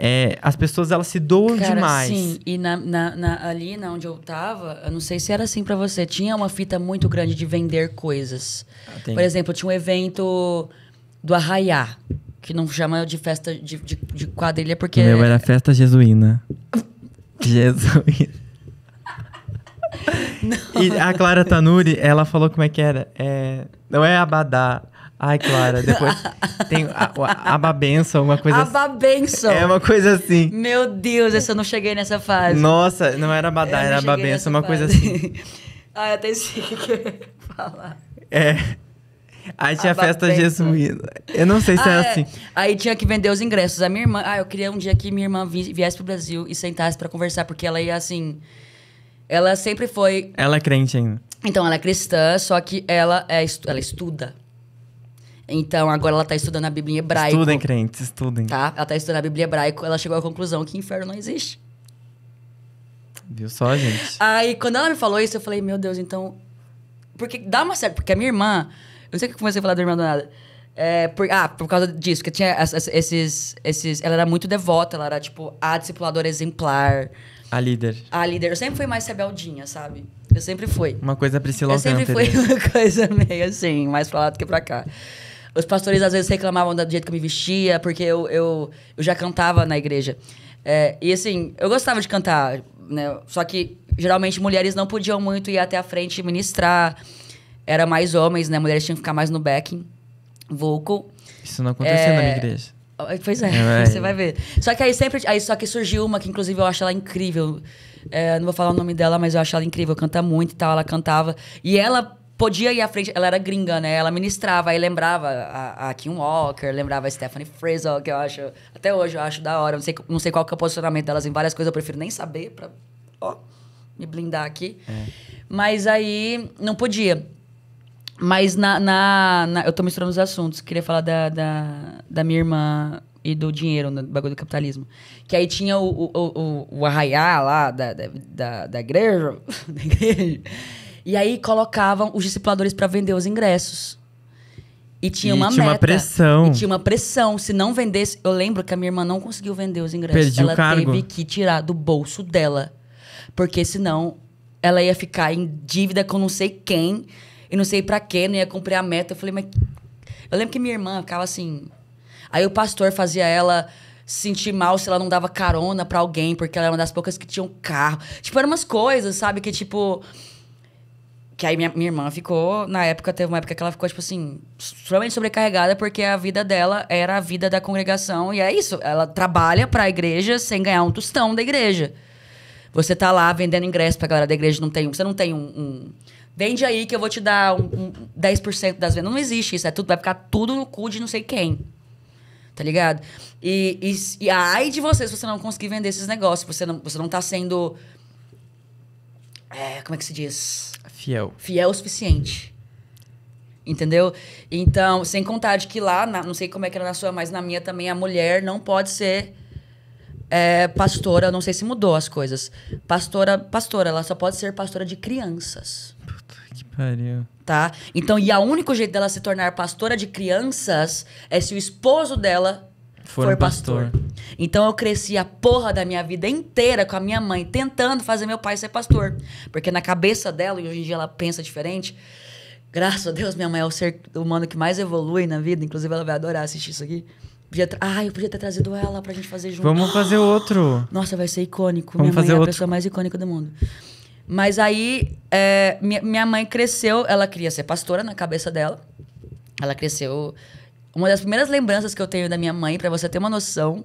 é, as pessoas elas se doam Cara, demais. Sim,
e na, na, na, ali na onde eu tava, eu não sei se era assim para você, tinha uma fita muito grande de vender coisas. Ah, Por exemplo, tinha um evento do Arraiá, que não chama de festa de, de, de quadrilha porque. meu é
era festa jesuína. jesuína. Não. E a Clara Tanuri, ela falou como é que era. É, não é Abadá. Ai, Clara, depois tem a, a, a uma coisa assim.
Ababenção. É uma
coisa assim.
Meu Deus, eu não cheguei nessa fase. Nossa,
não era badá, era ababenção uma fase. coisa assim.
ai até sei que falar.
É. Aí tinha a festa jesuína. Eu não sei se é ah, era é. assim.
Aí tinha que vender os ingressos. A minha irmã, ah, eu queria um dia que minha irmã viesse pro Brasil e sentasse para conversar, porque ela ia assim. Ela sempre foi. Ela
é crente ainda.
Então, ela é cristã, só que ela, é, ela estuda então, agora ela está estudando a Bíblia em hebraico. Estudem,
crentes, estudem.
Tá? Ela está estudando a Bíblia em hebraico, ela chegou à conclusão que inferno não existe.
Viu só, gente?
Aí, quando ela me falou isso, eu falei, meu Deus, então... Porque dá uma certa... Porque a minha irmã... Eu não sei o que comecei a falar da irmã do nada. É, por, ah, por causa disso, que tinha esses, esses. Ela era muito devota, ela era, tipo, a discipuladora exemplar. A líder. A líder. Eu sempre fui mais rebeldinha, sabe? Eu sempre fui. Uma coisa Priscila Eu sempre fui uma coisa meio assim, mais pra lá do que pra cá. Os pastores às vezes reclamavam do jeito que eu me vestia, porque eu, eu, eu já cantava na igreja. É, e assim, eu gostava de cantar, né? Só que geralmente mulheres não podiam muito ir até a frente ministrar. Era mais homens, né? Mulheres tinham que ficar mais no backing, vocal. Isso não aconteceu é... na minha é, igreja. Pois é, é você vai ver. Só que aí sempre. Aí, só que surgiu uma que, inclusive, eu acho ela incrível. É, não vou falar o nome dela, mas eu acho ela incrível. Canta muito e tal. Ela cantava. E ela podia ir à frente. Ela era gringa, né? Ela ministrava, aí lembrava a, a Kim Walker, lembrava a Stephanie Fraser, que eu acho. Até hoje eu acho da hora. Não sei, não sei qual que é o posicionamento delas em várias coisas, eu prefiro nem saber pra. Ó, me blindar aqui. É. Mas aí não podia. Mas na, na, na, Eu tô misturando os assuntos. Queria falar da, da, da minha irmã e do dinheiro, né, do bagulho do capitalismo. Que aí tinha o, o, o, o lá da, da, da, da igreja. Da igreja e aí colocavam os discipuladores para vender os ingressos. E tinha e uma tinha meta. uma pressão. E tinha uma pressão. Se não vendesse... Eu lembro que a minha irmã não conseguiu vender os ingressos. Perdi ela o cargo. teve que tirar do bolso dela. Porque senão ela ia ficar em dívida com não sei quem. E não sei para quê. Não ia cumprir a meta. Eu falei, mas... Eu lembro que minha irmã ficava assim... Aí o pastor fazia ela sentir mal se ela não dava carona para alguém, porque ela era uma das poucas que tinha um carro. Tipo, eram umas coisas, sabe? Que, tipo, que aí minha, minha irmã ficou, na época, teve uma época que ela ficou, tipo assim, extremamente sobrecarregada, porque a vida dela era a vida da congregação, e é isso, ela trabalha para a igreja sem ganhar um tostão da igreja. Você tá lá vendendo ingresso pra galera da igreja, não tem, você não tem um, um vende aí que eu vou te dar um, um 10% das vendas. Não existe isso, é tudo, vai ficar tudo no cu de não sei quem. Tá ligado? E, e, e ai de você se você não conseguir vender esses negócios, você não, você não tá sendo. É, como é que se diz? Fiel. Fiel o suficiente. Entendeu? Então, sem contar de que lá, na, não sei como é que era na sua, mas na minha também, a mulher não pode ser é, pastora, não sei se mudou as coisas. Pastora, pastora, ela só pode ser pastora de crianças. Puta
que pariu.
Tá? Então, e o único jeito dela se tornar pastora de crianças é se o esposo dela
foram pastor.
pastor. Então eu cresci a porra da minha vida inteira com a minha mãe tentando fazer meu pai ser pastor. Porque na cabeça dela, e hoje em dia ela pensa diferente, graças a Deus, minha mãe é o ser humano que mais evolui na vida. Inclusive, ela vai adorar assistir isso aqui. Podia ah, eu podia ter trazido ela pra gente fazer junto. Vamos fazer outro. Nossa, vai ser icônico. Vamos minha fazer mãe é outro. a pessoa mais icônica do mundo. Mas aí, é, minha, minha mãe cresceu, ela queria ser pastora na cabeça dela. Ela cresceu uma das primeiras lembranças que eu tenho da minha mãe, para você ter uma noção,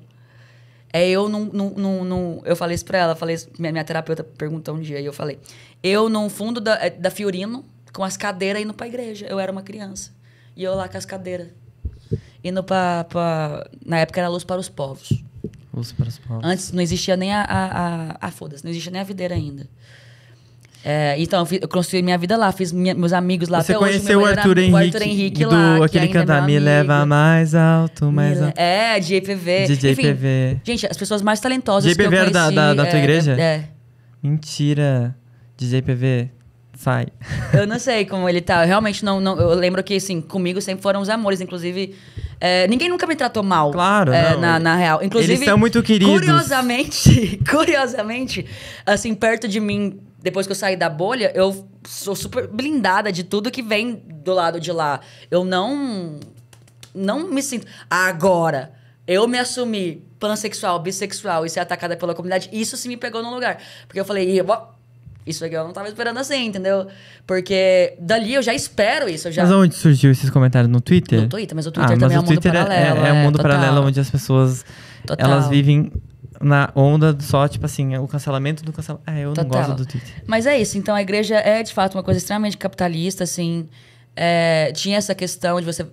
é eu não, não, não, Eu falei isso pra ela, falei isso, minha, minha, terapeuta perguntou um dia, e eu falei. Eu, no fundo da, eh, da Fiorino, com as cadeiras indo pra igreja. Eu era uma criança. E eu lá com as cadeiras. Indo pra. pra na época era Luz para os Povos. Luz para os Povos. Antes não existia nem a. a, a, a foda-se, não existia nem a videira ainda. É, então, eu, fiz, eu, construí minha vida lá, fiz minha, meus amigos lá. Você até conheceu hoje, o Arthur Henrique, Arthur Henrique do, lá, do aquele é cantar é Me
Leva Mais Alto, Mais Alto. É,
DJPV DJPV Enfim, Gente, as pessoas mais talentosas DJ que eu conheci, era da, da, da tua é, igreja? É.
Mentira. DJPV sai.
Eu não sei como ele tá. Eu realmente não, não. Eu lembro que, assim, comigo sempre foram os amores. Inclusive, é, ninguém nunca me tratou mal. Claro. É, na, na, real. Inclusive, Eles são muito queridos. Curiosamente, curiosamente, assim, perto de mim depois que eu saí da bolha, eu sou super blindada de tudo que vem do lado de lá. Eu não. Não me sinto. Agora, eu me assumi pansexual, bissexual e ser atacada pela comunidade, isso se me pegou num lugar. Porque eu falei, isso aqui eu não tava esperando assim, entendeu? Porque dali eu já espero isso. Já... Mas onde
surgiu esses comentários? No Twitter? No Twitter, mas o Twitter ah, também é um mundo Twitter é, é, paralelo. É, é, é um mundo é, paralelo onde as pessoas total. elas vivem na onda só, tipo assim, é o cancelamento do cancelamento. É, eu Total. não gosto do Twitter.
Mas é isso, então a igreja é de fato uma coisa extremamente capitalista, assim. É, tinha essa questão de você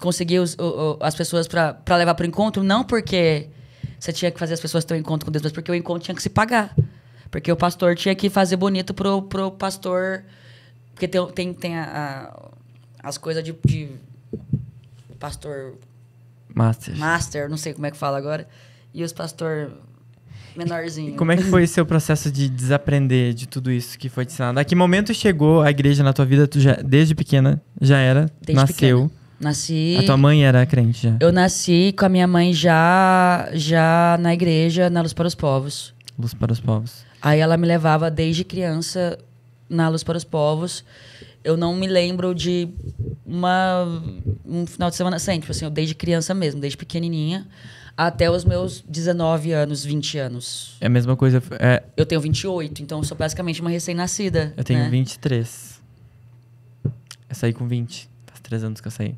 conseguir os, o, o, as pessoas para levar para o encontro, não porque você tinha que fazer as pessoas ter um encontro com Deus, mas porque o encontro tinha que se pagar. Porque o pastor tinha que fazer bonito pro, pro pastor. Porque tem, tem, tem a, a, as coisas de, de. Pastor. Master. Master, não sei como é que fala agora e os pastor menorzinho. E como é que foi seu
processo de desaprender de tudo isso que foi te ensinado? A que momento chegou a igreja na tua vida? Tu já, desde pequena já era, desde nasceu. Pequena. Nasci. A tua mãe era crente já? Eu
nasci com a minha mãe já já na igreja, na Luz para os Povos.
Luz para os Povos.
Aí ela me levava desde criança na Luz para os Povos. Eu não me lembro de uma um final de semana sem, assim, tipo assim, eu desde criança mesmo, desde pequenininha até os meus 19 anos, 20 anos. É a mesma coisa. É... Eu tenho 28, então eu sou basicamente uma recém-nascida. Eu tenho né?
23. Eu saí com 20. Faz 3 anos que eu saí.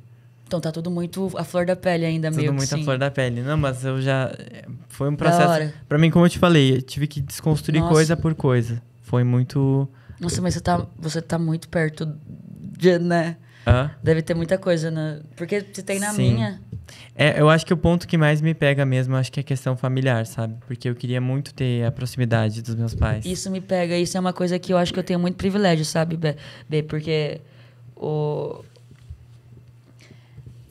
Então tá tudo muito a flor da pele ainda tudo meio Tudo muito sim. a
flor da pele. Não, mas eu já é, foi um processo. Para mim, como eu te falei, eu tive que desconstruir Nossa. coisa por coisa. Foi muito
Nossa, mas você tá você tá muito perto de, né? Deve ter muita coisa, né? Porque você tem na Sim. minha.
É, eu acho que o ponto que mais me pega mesmo, acho que é a questão familiar, sabe? Porque eu queria muito ter a proximidade dos meus pais. Isso
me pega, isso é uma coisa que eu acho que eu tenho muito privilégio, sabe, B? B porque o...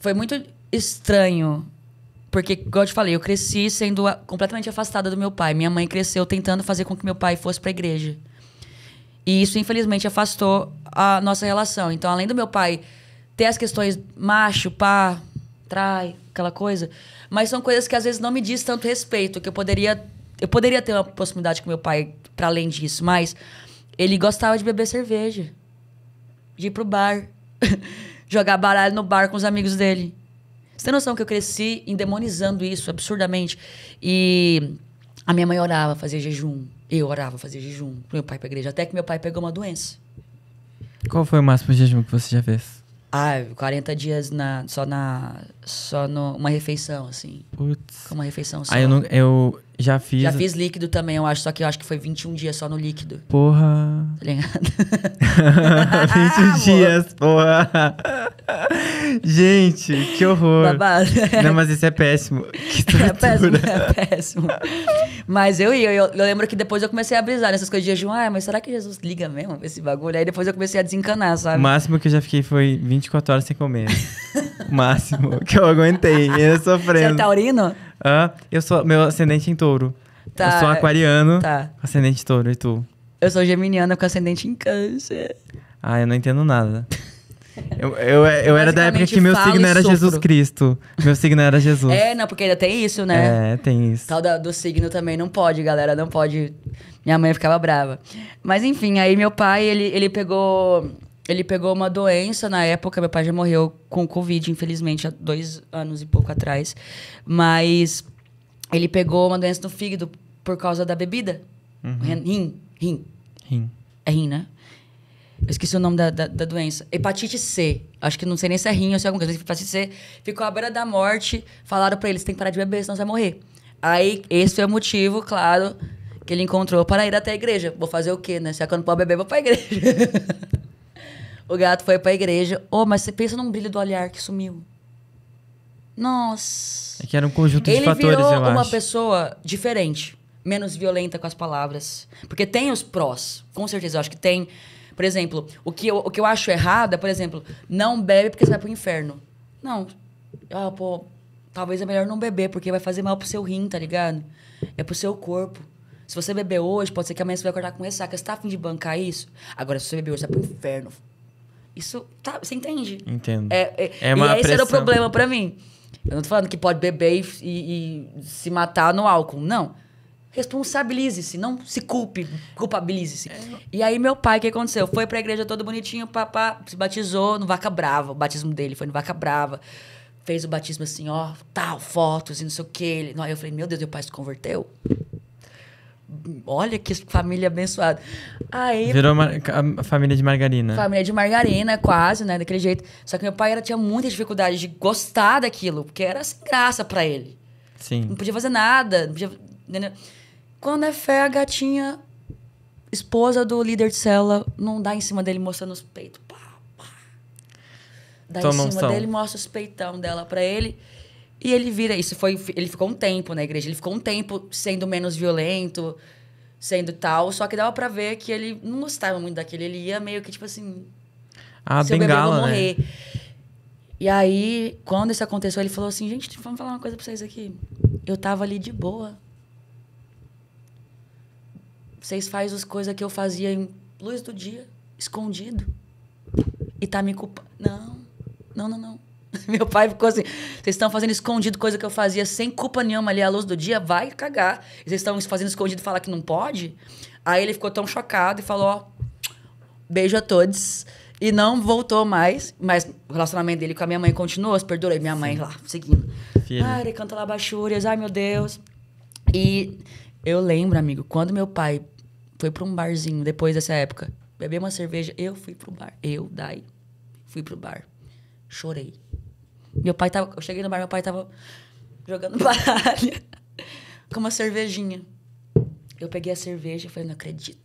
foi muito estranho. Porque, como eu te falei, eu cresci sendo completamente afastada do meu pai. Minha mãe cresceu tentando fazer com que meu pai fosse pra igreja. E isso, infelizmente, afastou a nossa relação. Então, além do meu pai ter as questões macho, pá, trai, aquela coisa, mas são coisas que às vezes não me diz tanto respeito, que eu poderia eu poderia ter uma proximidade com meu pai para além disso, mas ele gostava de beber cerveja, de ir pro bar, jogar baralho no bar com os amigos dele. Você tem noção que eu cresci endemonizando isso absurdamente? E a minha mãe orava, fazia jejum. Eu orava, fazia jejum pro meu pai pra igreja, até que meu pai pegou uma doença.
Qual foi o máximo jejum que você já fez?
Ah, 40 dias na, só na. Só no, uma refeição, assim. Putz. Uma refeição só. Ah, eu, não, eu,
já fiz. Já fiz
líquido também, eu acho. Só que eu acho que foi 21 dias só no líquido. Porra. Tá ligado? 21
ah, dias, porra. Gente, que horror. Babado. Não, mas isso é péssimo. é péssimo, é péssimo.
Mas eu ia. Eu, eu, lembro que depois eu comecei a brisar nessas coisas de jejum. Ah, mas será que Jesus liga mesmo esse bagulho? Aí depois eu comecei a desencanar, sabe? O máximo
que eu já fiquei foi 24 horas sem comer. o máximo que eu aguentei. Eu sofrendo. Você é tá taurino? eu sou, meu ascendente é em touro. Tá. Eu sou aquariano, tá. ascendente touro, e tu?
Eu sou geminiana com ascendente em câncer.
Ah, eu não entendo nada. Eu, eu, eu era da época que meu signo era sopro. Jesus Cristo. Meu signo era Jesus. É,
não, porque ainda tem isso, né? É, tem isso. Tal da, do signo também não pode, galera, não pode. Minha mãe ficava brava. Mas enfim, aí meu pai, ele, ele pegou ele pegou uma doença na época. Meu pai já morreu com Covid, infelizmente, há dois anos e pouco atrás. Mas ele pegou uma doença no fígado por causa da bebida.
Uhum. Rim,
rim. Rim. É rim, né? Eu esqueci o nome da, da, da, doença. Hepatite C. Acho que não sei nem se é rim ou se é alguma coisa. Hepatite C. Ficou à beira da morte. Falaram para ele, você tem que parar de beber, senão você vai morrer. Aí, esse foi o motivo, claro, que ele encontrou para ir até a igreja. Vou fazer o quê, né? Se é que eu não posso beber, vou pra igreja. O gato foi pra igreja. Ô, oh, mas você pensa num brilho do olhar que sumiu. Nossa. É que era um conjunto Ele de fatores, virou eu uma pessoa diferente, menos violenta com as palavras. Porque tem os prós, com certeza. Eu acho que tem. Por exemplo, o que eu, o que eu acho errado é, por exemplo, não bebe porque você vai pro inferno. Não. Ah, pô, talvez é melhor não beber, porque vai fazer mal pro seu rim, tá ligado? É pro seu corpo. Se você beber hoje, pode ser que amanhã você vai acordar com ressaca. Você tá afim de bancar isso? Agora, se você beber hoje, você vai pro inferno. Isso, tá, você entende? Entendo. É, é, é uma e esse pressão. era o problema para mim. Eu não tô falando que pode beber e, e, se matar no álcool. Não. Responsabilize-se, não se culpe, culpabilize-se. É. E aí, meu pai, o que aconteceu? Foi pra igreja todo bonitinho, papá, se batizou no Vaca Brava. O batismo dele foi no Vaca Brava. Fez o batismo assim, ó, tal, fotos e não sei o quê. Aí eu falei, meu Deus, meu pai se converteu? olha que família abençoada. Aí. Virou
a família de margarina.
Família de margarina, quase, né? Daquele jeito. Só que meu pai era, tinha muita dificuldade de gostar daquilo, porque era sem graça para ele. Sim. Não podia fazer nada. Podia, Quando é fé, a gatinha, esposa do líder de cela não dá em cima dele mostrando os peitos. Pá, pá. Dá Toma então em cima um dele, mostra os peitão dela para ele. E ele vira, isso foi, ele ficou um tempo na igreja, ele ficou um tempo sendo menos violento, sendo tal, só que dava para ver que ele não gostava muito daquele, ele ia meio que tipo assim,
ah, seu bengala, bebê né? vai morrer.
Né? E aí, quando isso aconteceu, ele falou assim, gente, vamos falar uma coisa pra vocês aqui. Eu tava ali de boa. Vocês fazem as coisas que eu fazia em luz do dia, escondido. E tá me culpando. Não, não, não, não. Meu pai ficou assim: vocês estão fazendo escondido coisa que eu fazia sem culpa nenhuma ali à luz do dia, vai cagar. E vocês estão fazendo escondido falar que não pode? Aí ele ficou tão chocado e falou: ó, beijo a todos. E não voltou mais, mas o relacionamento dele com a minha mãe continuou, se perdurei. minha Sim. mãe lá, seguindo. Filho. Ai, ele canta lá baixúrias, ai meu Deus. E eu lembro, amigo, quando meu pai foi para um barzinho depois dessa época, bebeu uma cerveja, eu fui para o bar. Eu, Dai, fui para o bar. Chorei. Meu pai tava. Eu cheguei no bar, meu pai tava jogando baralho com uma cervejinha. Eu peguei a cerveja e falei, não acredito.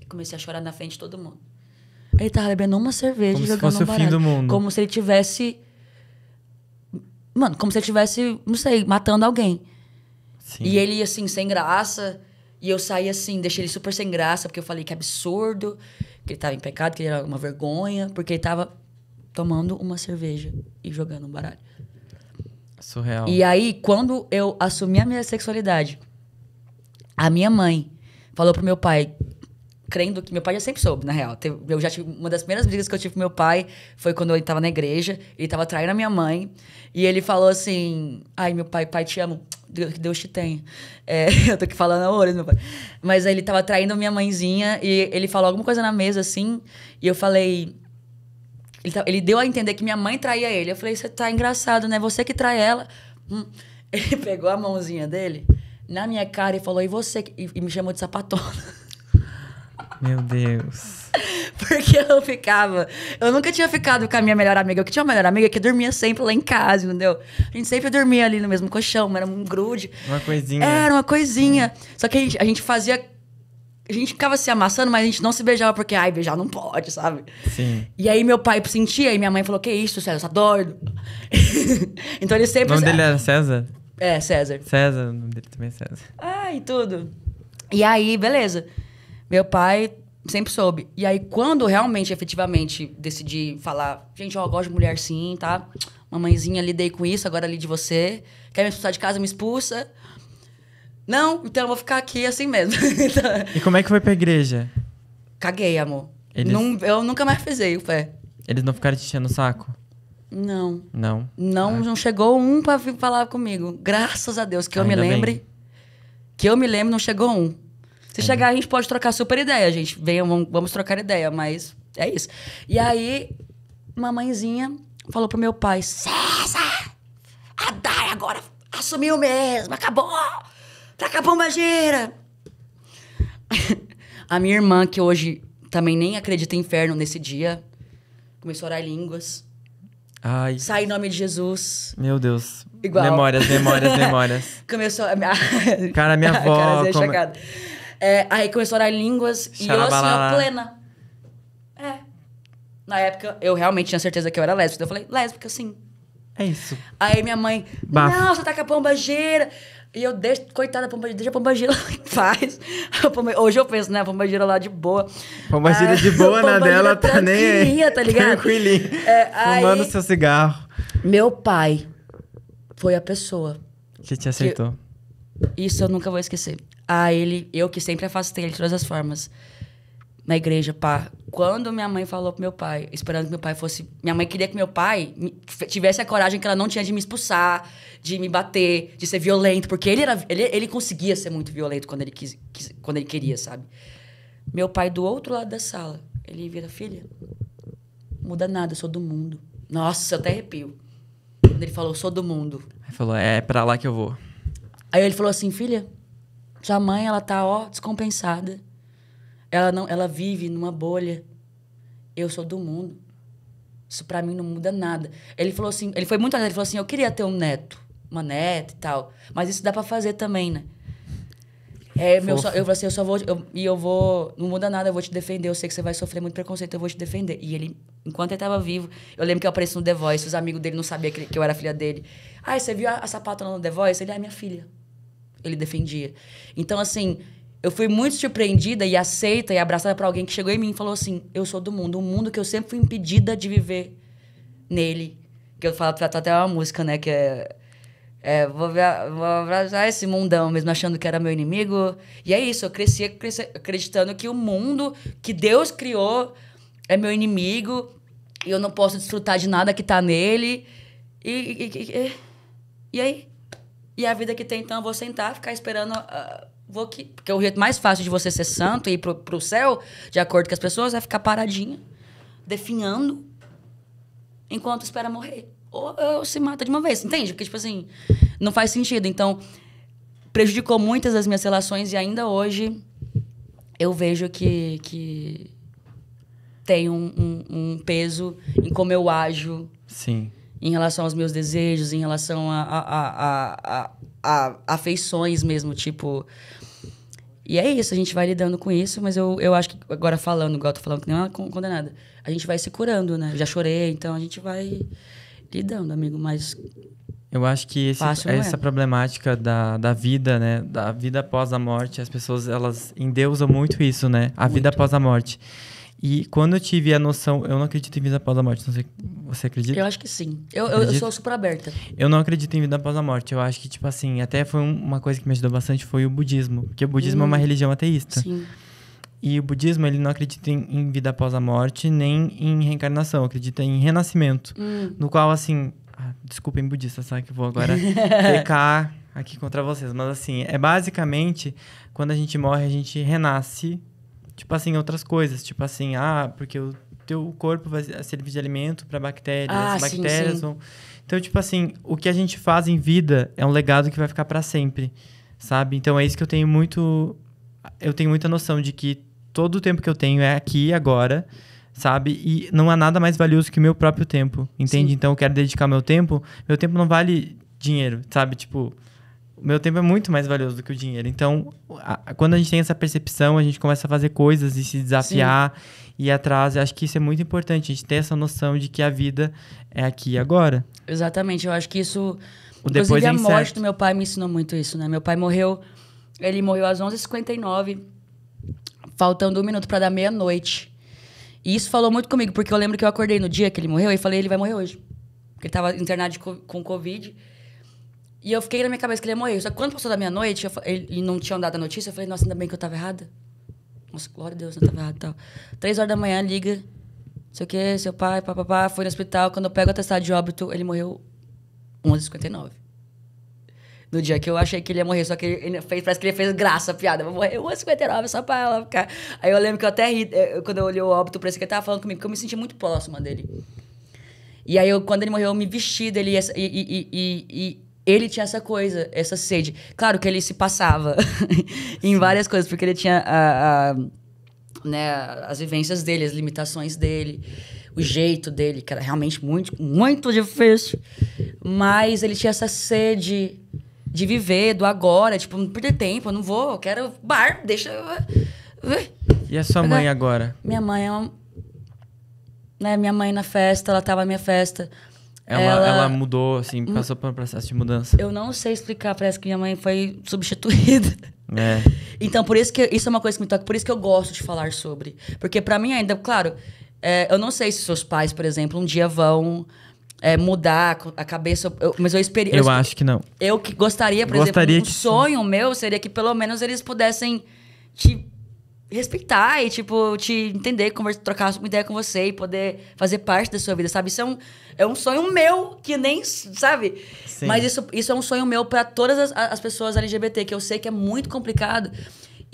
E comecei a chorar na frente de todo mundo. Ele tava bebendo uma cerveja como e jogando se fosse um baralho. O fim do mundo. Como se ele tivesse. Mano, como se ele tivesse, não sei, matando alguém. Sim. E ele, assim, sem graça. E eu saí assim, deixei ele super sem graça, porque eu falei que absurdo, que ele tava em pecado, que ele era uma vergonha, porque ele tava tomando uma cerveja e jogando um baralho.
Surreal. E aí,
quando eu assumi a minha sexualidade, a minha mãe falou pro meu pai, crendo que meu pai já sempre soube, na real. Eu já tive uma das primeiras brigas que eu tive com meu pai foi quando ele tava na igreja, ele tava traindo a minha mãe, e ele falou assim: "Ai, meu pai, pai te amo, que Deus te tenha". É, eu tô aqui falando horas, meu pai. Mas ele tava traindo a minha mãezinha e ele falou alguma coisa na mesa assim, e eu falei: ele, tá, ele deu a entender que minha mãe traía ele. Eu falei, você tá engraçado, né? Você que trai ela. Hum. Ele pegou a mãozinha dele na minha cara e falou, e você? E, e me chamou de sapatona.
Meu Deus.
Porque eu ficava. Eu nunca tinha ficado com a minha melhor amiga. Eu que tinha uma melhor amiga é que dormia sempre lá em casa, entendeu? A gente sempre dormia ali no mesmo colchão, era um grude.
Uma coisinha. Era uma
coisinha. Hum. Só que a gente, a gente fazia a gente ficava se amassando, mas a gente não se beijava porque, ai, beijar não pode, sabe? Sim. E aí meu pai sentia e minha mãe falou: Que isso, César, tá doido? então ele sempre. O nome dele era César?
É, César. César, o nome dele também é César.
Ai, tudo. E aí, beleza. Meu pai sempre soube. E aí, quando realmente, efetivamente, decidi falar: Gente, eu gosto de mulher sim, tá? Mamãezinha, lidei com isso, agora ali de você. Quer me expulsar de casa, me expulsa. Não, então eu vou ficar aqui assim mesmo. Então,
e como é que foi pra igreja?
Caguei, amor. Eles... Não, eu nunca mais fizei o pé.
Eles não ficaram te enchendo o saco? Não. Não?
Não, ah. não chegou um pra vir falar comigo. Graças a Deus, que eu me lembre. Bem. Que eu me lembre, não chegou um. Se chegar, a gente pode trocar super ideia, gente. Venham, vamos, vamos trocar ideia, mas é isso. E aí, mamãezinha falou pro meu pai, César, a Dai agora assumiu mesmo, acabou. Taca a pombageira! a minha irmã, que hoje também nem acredita em inferno nesse dia, começou a orar línguas. Ai. Sai em nome de Jesus. Meu Deus. Igual. Memórias, memórias, memórias. começou a... Cara, minha avó... Cara, como... É-, é, aí começou a orar línguas e eu, assim, plena. É. Na época, eu realmente tinha certeza que eu era lésbica. Então eu falei, lésbica, sim. É isso. Aí minha mãe, Bafo. não, você tá com a pombageira. E eu deixo, coitada pomba deixa a Pombagira lá em paz. Hoje eu penso, né? A Pombagira lá de boa. Pombagira ah, de boa, né dela tá nem aí. tá ligado? Tranquilinha. É, fumando aí, seu cigarro. Meu pai foi a pessoa.
Que te aceitou.
Que, isso eu nunca vou esquecer. Ah, ele, eu que sempre afastei ele de todas as formas na igreja, pá. Quando minha mãe falou pro meu pai, esperando que meu pai fosse. Minha mãe queria que meu pai tivesse a coragem que ela não tinha de me expulsar, de me bater, de ser violento, porque ele, era, ele, ele conseguia ser muito violento quando ele, quis, quis, quando ele queria, sabe? Meu pai, do outro lado da sala, ele vira: Filha, muda nada, eu sou do mundo. Nossa, eu até arrepio. Quando ele falou: Sou do mundo.
Ele falou: é, é pra lá que eu vou.
Aí ele falou assim: Filha, sua mãe, ela tá, ó, descompensada ela não, ela vive numa bolha. Eu sou do mundo. Isso para mim não muda nada. Ele falou assim, ele foi muito ele falou assim, eu queria ter um neto, uma neta e tal, mas isso dá para fazer também, né? É, meu, só, eu falei assim, eu só vou eu, e eu vou, não muda nada, eu vou te defender, eu sei que você vai sofrer muito preconceito, eu vou te defender. E ele, enquanto ele tava vivo, eu lembro que eu apareci no The Voice, os amigos dele não sabiam que, que eu era filha dele. Ah, você viu a, a sapatona no The Voice? Ele é ah, minha filha. Ele defendia. Então assim, eu fui muito surpreendida e aceita e abraçada por alguém que chegou em mim e falou assim: Eu sou do mundo, um mundo que eu sempre fui impedida de viver nele. Que eu falo, tá até uma música, né? Que é. é vou, vou abraçar esse mundão mesmo, achando que era meu inimigo. E é isso, eu cresci, cresci acreditando que o mundo que Deus criou é meu inimigo e eu não posso desfrutar de nada que tá nele. E, e, e, e aí? E a vida que tem, então, eu vou sentar, ficar esperando. Uh, vou aqui. Porque o jeito mais fácil de você ser santo e ir pro, pro céu, de acordo com as pessoas, é ficar paradinha, definhando, enquanto espera morrer. Ou, ou se mata de uma vez, entende? Porque, tipo assim, não faz sentido. Então, prejudicou muitas das minhas relações e ainda hoje eu vejo que, que tem um, um, um peso em como eu ajo. Sim. Em relação aos meus desejos, em relação a, a, a, a, a afeições mesmo, tipo. E é isso, a gente vai lidando com isso, mas eu, eu acho que agora falando, igual eu tô falando que nem uma condenada, a gente vai se curando, né? Eu já chorei, então a gente vai lidando, amigo, mas.
Eu acho que esse, essa é. problemática da, da vida, né? Da vida após a morte, as pessoas, elas endeusam muito isso, né? A muito. vida após a morte. E quando eu tive a noção, eu não acredito em vida após a morte. Não sei, você acredita? Eu acho que sim. Eu, eu, eu, sou super aberta. Eu não acredito em vida após a morte. Eu acho que, tipo assim, até foi uma coisa que me ajudou bastante foi o budismo. Porque o budismo hum. é uma hum. religião ateísta. Sim. E o budismo, ele não acredita em, em, vida após a morte, nem em reencarnação. Acredita em renascimento. Hum. No qual, assim... Ah, desculpem, budistas, sabe que eu vou agora pecar aqui contra vocês. Mas, assim, é basicamente... Quando a gente morre, a gente renasce Tipo assim, outras coisas. Tipo assim, ah, porque o teu corpo vai servir de alimento para bactérias. Ah, bactérias sim, sim. vão. Então, tipo assim, o que a gente faz em vida é um legado que vai ficar para sempre, sabe? Então é isso que eu tenho muito. Eu tenho muita noção de que todo o tempo que eu tenho é aqui agora, sabe? E não há nada mais valioso que o meu próprio tempo, entende? Sim. Então eu quero dedicar meu tempo. Meu tempo não vale dinheiro, sabe? Tipo, o meu tempo é muito mais valioso do que o dinheiro. Então, a, quando a gente tem essa percepção, a gente começa a fazer coisas e se desafiar e ir atrás. acho que isso é muito importante, a gente ter essa noção de que a vida é aqui e agora.
Exatamente, eu acho que isso. O inclusive, é a morte incerto. do meu pai me ensinou muito isso, né? Meu pai morreu. Ele morreu às 11h59, faltando um minuto para dar meia-noite. E isso falou muito comigo, porque eu lembro que eu acordei no dia que ele morreu e falei: ele vai morrer hoje. Porque ele estava internado com com Covid. E eu fiquei na minha cabeça que ele ia é morrer. Só que quando passou da meia-noite e não tinham dado a notícia, eu falei, nossa, ainda bem que eu tava errada. Nossa, glória a Deus, não tava errada e tal. Três horas da manhã, liga. Não sei o quê, seu pai, papapá, foi no hospital. Quando eu pego o atestado de óbito, ele morreu 11h59. No dia que eu achei que ele ia morrer, só que ele fez, parece que ele fez graça, piada. Vou morrer 59 só pra ela ficar. Aí eu lembro que eu até ri, eh, quando eu olhei o óbito pra esse que ele tava falando comigo, que eu me senti muito próxima dele. E aí, eu, quando ele morreu, eu me vesti dele e, e, e, ele tinha essa coisa, essa sede. Claro que ele se passava em várias coisas, porque ele tinha a, a, né, as vivências dele, as limitações dele, o jeito dele, que era realmente muito, muito difícil. Mas ele tinha essa sede de viver do agora, tipo, não perder tempo, eu não vou, eu quero bar, deixa.
E a sua né? mãe agora?
Minha mãe é uma. Né, minha mãe na festa, ela tava na minha festa ela, ela, ela, mudou, assim, hum. passou por um processo de mudança. Eu não sei explicar, parece que minha mãe foi substituída. É. Então, por isso que isso é uma coisa que me toca, por isso que eu gosto de falar sobre. Porque para mim ainda, claro, é, eu não sei se seus pais, por exemplo, um dia vão é, mudar a cabeça, eu, mas eu experimento Eu, eu, acho que não. Eu que gostaria, por gostaria exemplo, um sonho sim. meu seria que pelo menos eles pudessem te respeitar e, tipo, te entender, conversa, trocar uma ideia com você e poder fazer parte da sua vida, sabe? Isso é um, é um sonho meu que nem, sabe? Sim. Mas isso, isso é um sonho meu para todas as, as, pessoas LGBT, que eu sei que é muito complicado.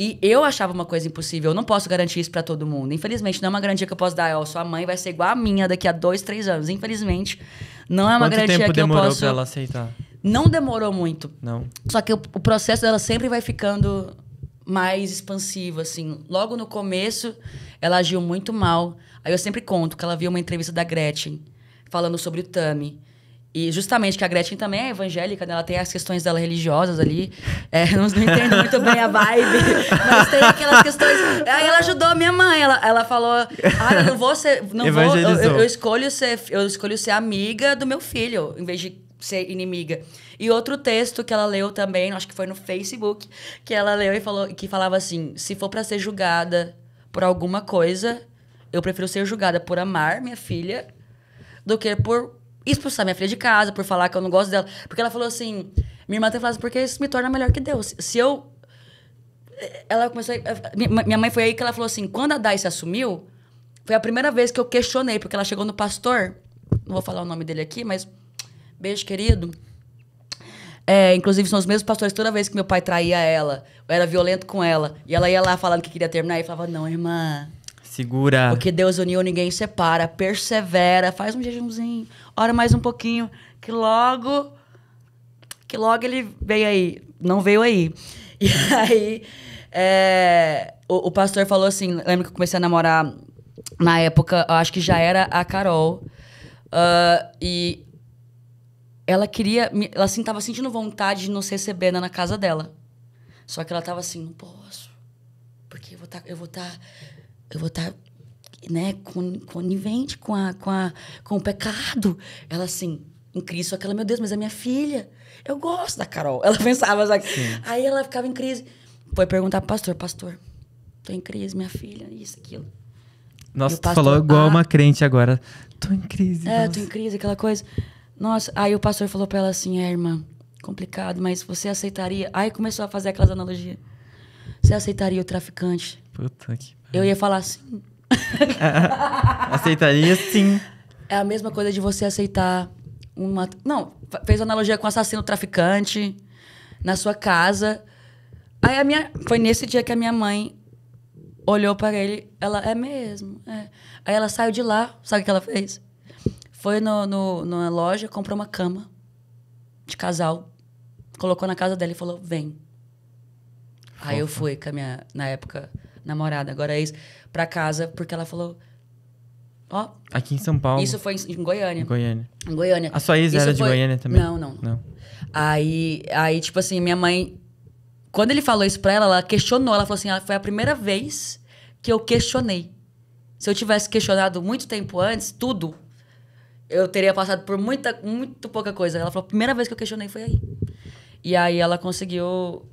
E eu achava uma coisa impossível. Eu não posso garantir isso para todo mundo. Infelizmente, não é uma garantia que eu posso dar. Ó, sua mãe vai ser igual a minha daqui a dois, três anos. Infelizmente, não é uma Quanto garantia que eu posso. Pra ela aceitar? Não demorou muito. Não. Só que o, o processo dela sempre vai ficando mais expansiva, assim. Logo no começo, ela agiu muito mal. Aí eu sempre conto que ela viu uma entrevista da Gretchen falando sobre o Tami. E justamente que a Gretchen também é evangélica, né? Ela tem as questões dela religiosas ali. É, não, não entendo muito bem a vibe, mas tem aquelas questões. Aí ela ajudou a minha mãe. Ela, ela falou: Ah, eu não vou ser. Não vou, eu, eu, escolho ser, eu escolho ser amiga do meu filho, em vez de ser inimiga. E outro texto que ela leu também, acho que foi no Facebook, que ela leu e falou que falava assim: se for para ser julgada por alguma coisa, eu prefiro ser julgada por amar minha filha do que por expulsar minha filha de casa, por falar que eu não gosto dela. Porque ela falou assim: minha irmã tem falado assim, porque isso me torna melhor que Deus. Se eu. Ela começou. A... Minha mãe foi aí que ela falou assim: quando a Dai se assumiu, foi a primeira vez que eu questionei, porque ela chegou no pastor, não vou falar o nome dele aqui, mas. Beijo, querido. É, inclusive, são os mesmos pastores, toda vez que meu pai traía ela, era violento com ela, e ela ia lá falando que queria terminar, e falava, não, irmã...
Segura. Porque
Deus uniu, ninguém separa. Persevera, faz um jejumzinho, ora mais um pouquinho, que logo... Que logo ele veio aí. Não veio aí. E aí... É, o, o, pastor falou assim: lembro que eu comecei a namorar na época, acho que já era a Carol. Uh, e ela queria. Ela assim, tava sentindo vontade de nos receber na casa dela. Só que ela tava assim, não posso. Porque eu vou estar. Tá, eu vou estar. Tá, eu vou estar. Tá, né, com conivente com, a, com, a, com o pecado. Ela assim, em crise. Só que ela, meu Deus, mas é minha filha. Eu gosto da Carol. Ela pensava, assim. Aí ela ficava em crise. Foi perguntar pro pastor: Pastor, tô em crise, minha filha, isso, aquilo. Nossa, tu falou igual ah, uma
crente agora. Tô em crise.
É, nossa. tô em crise, aquela coisa. Nossa, aí o pastor falou para ela assim: é, irmã, complicado, mas você aceitaria. Aí começou a fazer aquelas analogias. Você aceitaria o traficante?
Puta que.
Eu ia falar sim. aceitaria sim. É a mesma coisa de você aceitar uma. Não, fez analogia com assassino traficante na sua casa. Aí a minha. Foi nesse dia que a minha mãe olhou para ele. Ela, é mesmo? É. Aí ela saiu de lá. Sabe o que ela fez? Foi no, no, numa loja, comprou uma cama de casal, colocou na casa dela e falou: vem. Fofa. Aí eu fui com a minha, na época, namorada, agora é isso pra casa, porque ela falou: ó.
Aqui em São Paulo. Isso foi em, em Goiânia. Em Goiânia. Em Goiânia. A sua ex isso era de Goiânia também? Não, não. não.
Aí, aí, tipo assim, minha mãe. Quando ele falou isso pra ela, ela questionou. Ela falou assim: ela ah, foi a primeira vez que eu questionei. Se eu tivesse questionado muito tempo antes, tudo, eu teria passado por muita, muito pouca coisa. Ela falou, a primeira vez que eu questionei foi aí. E aí ela conseguiu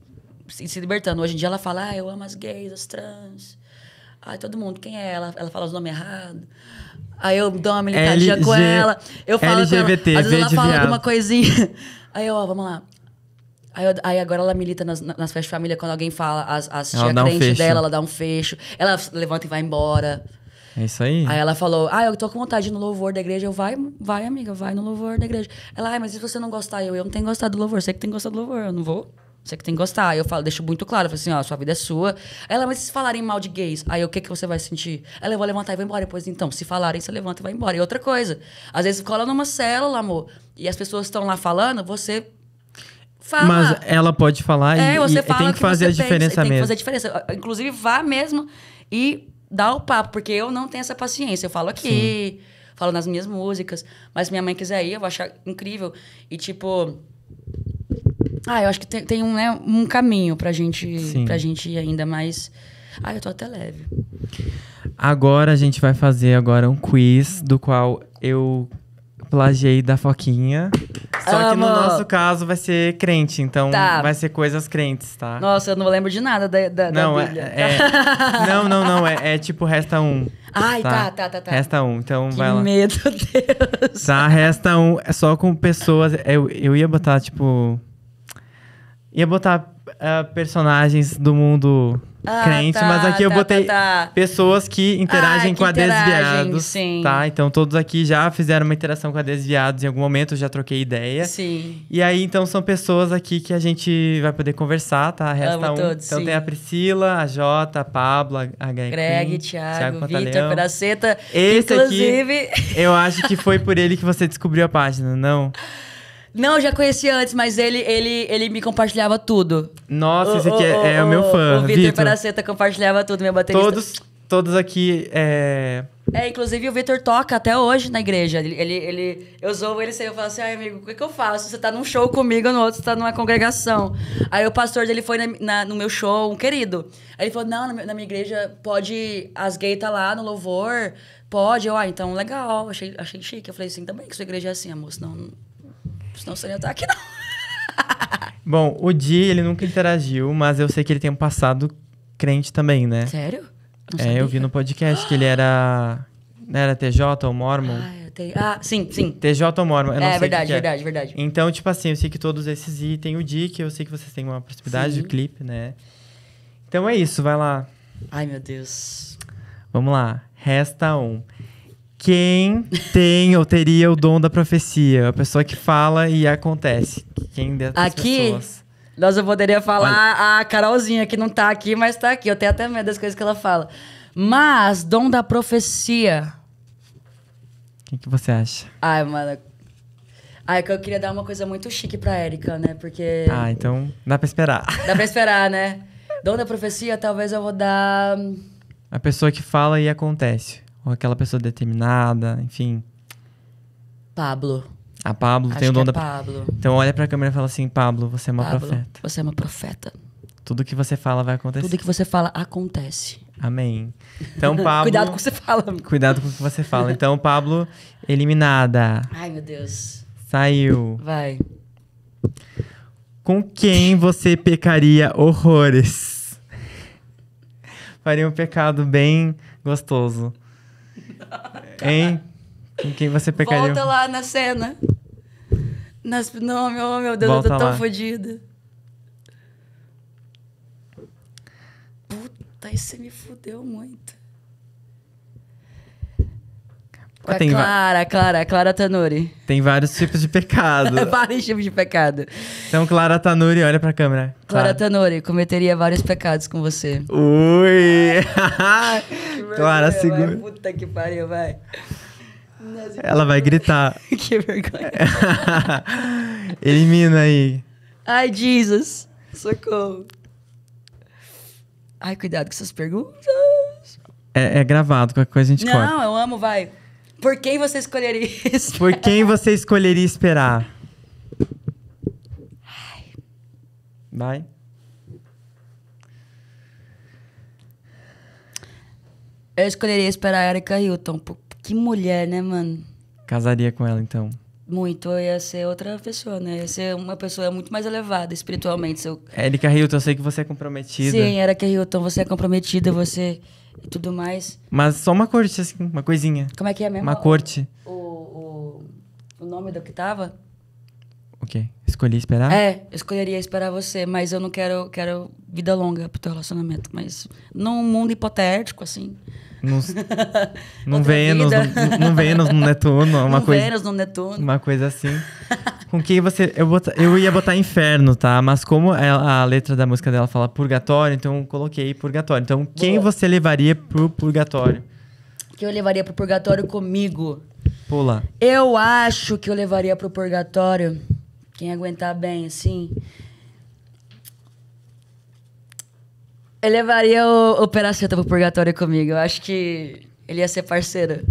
se, se libertando. Hoje em dia ela fala, ah, eu amo as gays, as trans. Ai, todo mundo, quem é ela? Ela fala os nomes errados. Aí eu dou uma militadinha com ela. Eu falo LGBT, com ela. Às vezes ela fala viado. alguma coisinha. Aí eu, ó, vamos lá. Aí, eu, aí, agora ela milita nas, nas festas de família, quando alguém fala, as, as tia crente um dela, ela dá um fecho, ela levanta e vai embora.
É isso aí. Aí ela
falou: Ah, eu tô com vontade no louvor da igreja. Eu, vai, vai, amiga, vai no louvor da igreja. Ela, ah, mas se você não gostar? Eu, eu não tenho gostado do louvor. Você que tem gostado do louvor, eu não vou. Você que tem que gostar. Aí eu falo, deixo muito claro, eu falo assim, ó, sua vida é sua. Ela, mas se falarem mal de gays, aí o que que você vai sentir? Ela, eu vou levantar e vou embora. Depois, então, se falarem, você levanta e vai embora. E outra coisa, às vezes cola numa célula, amor, e as pessoas estão lá falando, você fala. Mas ela
pode falar é, e, você e fala tem que, que fazer a pensa, diferença tem mesmo. Tem que
fazer a diferença. Inclusive, vá mesmo e dar o papo, porque eu não tenho essa paciência. Eu falo aqui, Sim. falo nas minhas músicas, mas se minha mãe quiser ir, eu vou achar incrível. E tipo. Ah, eu acho que tem, tem um, né, um caminho pra gente, pra gente ir ainda mais. Ah, eu tô até leve.
Agora a gente vai fazer agora um quiz do qual eu plagiei da Foquinha.
Só Amo. que no nosso
caso vai ser crente, então Tá. vai ser coisas crentes, tá?
Nossa, eu não lembro de nada da, da, não, é, Bíblia. é- não,
não, não. É, é tipo resta um.
Ai, tá, tá, tá, tá. tá. Resta um, então vai que medo,
Deus. Tá, resta um. É só com pessoas. Eu, eu ia botar, tipo ia botar uh, personagens do mundo ah, crente, tá, mas aqui eu tá, botei tá, tá, pessoas que interagem ah, com a Desviados. Sim. Tá? Então todos aqui já fizeram uma interação com a Desviados em algum momento, já troquei ideia. Sim. E aí, então, são pessoas aqui que a gente vai poder conversar, tá? Resta Amo um. Todos, então sim. tem a Priscila, a Jota, a Pabla, a Greg, Greg Thiago, Thiago Vitor, Pedaceta.
Esse inclusive... aqui, eu acho
que foi por ele que você descobriu a página, não? Não.
Não, eu já conheci antes, mas ele, ele, ele me compartilhava tudo. Nossa, esse aqui é, o, é o meu fã. O Vitor Paraceta compartilhava tudo, minha baterista. Todos,
todos aqui é...
É, inclusive o Vitor toca até hoje na igreja. Ele, ele, ele eu zoo ele sempre, assim, eu falo assim, ai amigo, o que, que, eu faço? Você tá num show comigo, no outro você tá numa congregação. Aí o pastor dele foi na, na, no meu show, um querido. Aí ele falou, não, na, minha igreja pode, as gays tá lá no louvor, pode. Eu, ah, então legal, achei, achei chique. Eu falei assim, também que sua igreja é assim, amor, senão... Não Senão você não ia estar aqui, não.
Bom, o Di, ele nunca interagiu, mas eu sei que ele tem um passado crente também, né? Sério? Não é, sabia. eu vi no podcast que ele era. Né, era TJ ou Mormon? Ah,
é, ah sim, sim. TJ ou Mormon? é, verdade, é. verdade, verdade.
Então, tipo assim, eu sei que todos esses itens tem o Di, que eu sei que vocês têm uma proximidade sim. clipe, né? Então é isso, vai lá. Ai, meu Deus. Vamos lá. Resta um quem tem ou teria o dom da profecia? A pessoa que fala e acontece. Quem dessas Aqui, pessoas?
nós eu poderia falar Olha. a Carolzinha, que não tá aqui, mas tá aqui. Eu tenho até medo das coisas que ela fala. Mas, dom da profecia.
O que você acha?
Ai, mano. ai que eu queria dar uma coisa muito chique pra Erika, né? Porque. Ah, então dá pra esperar. Dá pra esperar, né? Dom da profecia, talvez eu vou dar. Hum,
a pessoa que fala e acontece. Ou aquela pessoa determinada, enfim.
Pablo. A ah,
Pablo Acho tem o dom é da. Pablo. Então olha pra câmera e fala assim: Pablo, você é uma Pablo, profeta.
Você é uma profeta.
Tudo que você fala vai acontecer. Tudo
que você fala acontece. Amém. Então, Pablo. cuidado com o que você fala. Cuidado com o que você fala.
Então, Pablo, eliminada.
Ai, meu Deus.
Saiu. Vai. Com quem você pecaria horrores? Faria um pecado bem gostoso. É. Hein? Com quem você pecaria? Volta
lá na cena. Nas... Não, meu, meu Deus, Volta eu tô tão fodida. Puta, isso me fudeu muito tem Clara, Clara, Clara Tanuri.
Tem vários tipos de pecado. É vários
tipos de pecado.
Então, Clara Tanuri, olha pra câmera. Clara, Clara
Tanuri, cometeria vários pecados com você.
Ui!
Clara, segura. Vai, puta que pariu, vai. Ela vai
gritar.
que vergonha.
Elimina aí.
Ai, Jesus. Socorro. Ai, cuidado com essas perguntas.
É, é gravado, qualquer coisa a gente Não, corta.
Não, eu amo, vai. Por quem você escolheria esperar? Por quem
você escolheria esperar? Ai. Vai.
Eu escolheria esperar a Erika Hilton. Que mulher, né, mano?
Casaria com ela, então.
Muito, eu ia ser outra pessoa, né? ia ser uma pessoa muito mais elevada espiritualmente. Se eu...
Erika Hilton, eu sei que você é comprometida. Sim,
Erika Hilton, você é comprometida, você tudo mais.
Mas só uma corte, assim, uma coisinha. Como é que é mesmo? Uma corte. O, o,
o nome do que tava?
O quê? Escolhi esperar? É,
escolheria esperar você, mas eu não quero, quero vida longa pro teu relacionamento. Mas num mundo hipotético, assim. num Vênus, num, Netuno, uma num coisa. Vênus, num Netuno.
Uma coisa assim. com quem você. Eu, bota, eu ia botar inferno, tá? Mas como é, a letra da música dela fala purgatório, então coloquei purgatório. Então, quem Boa. você levaria pro purgatório?
Que eu levaria pro purgatório comigo. Pula. Eu acho que eu levaria pro purgatório. Quem aguentar bem, assim. Eu levaria o, o Peraceta pro purgatório comigo. Eu acho que ele ia ser parceiro.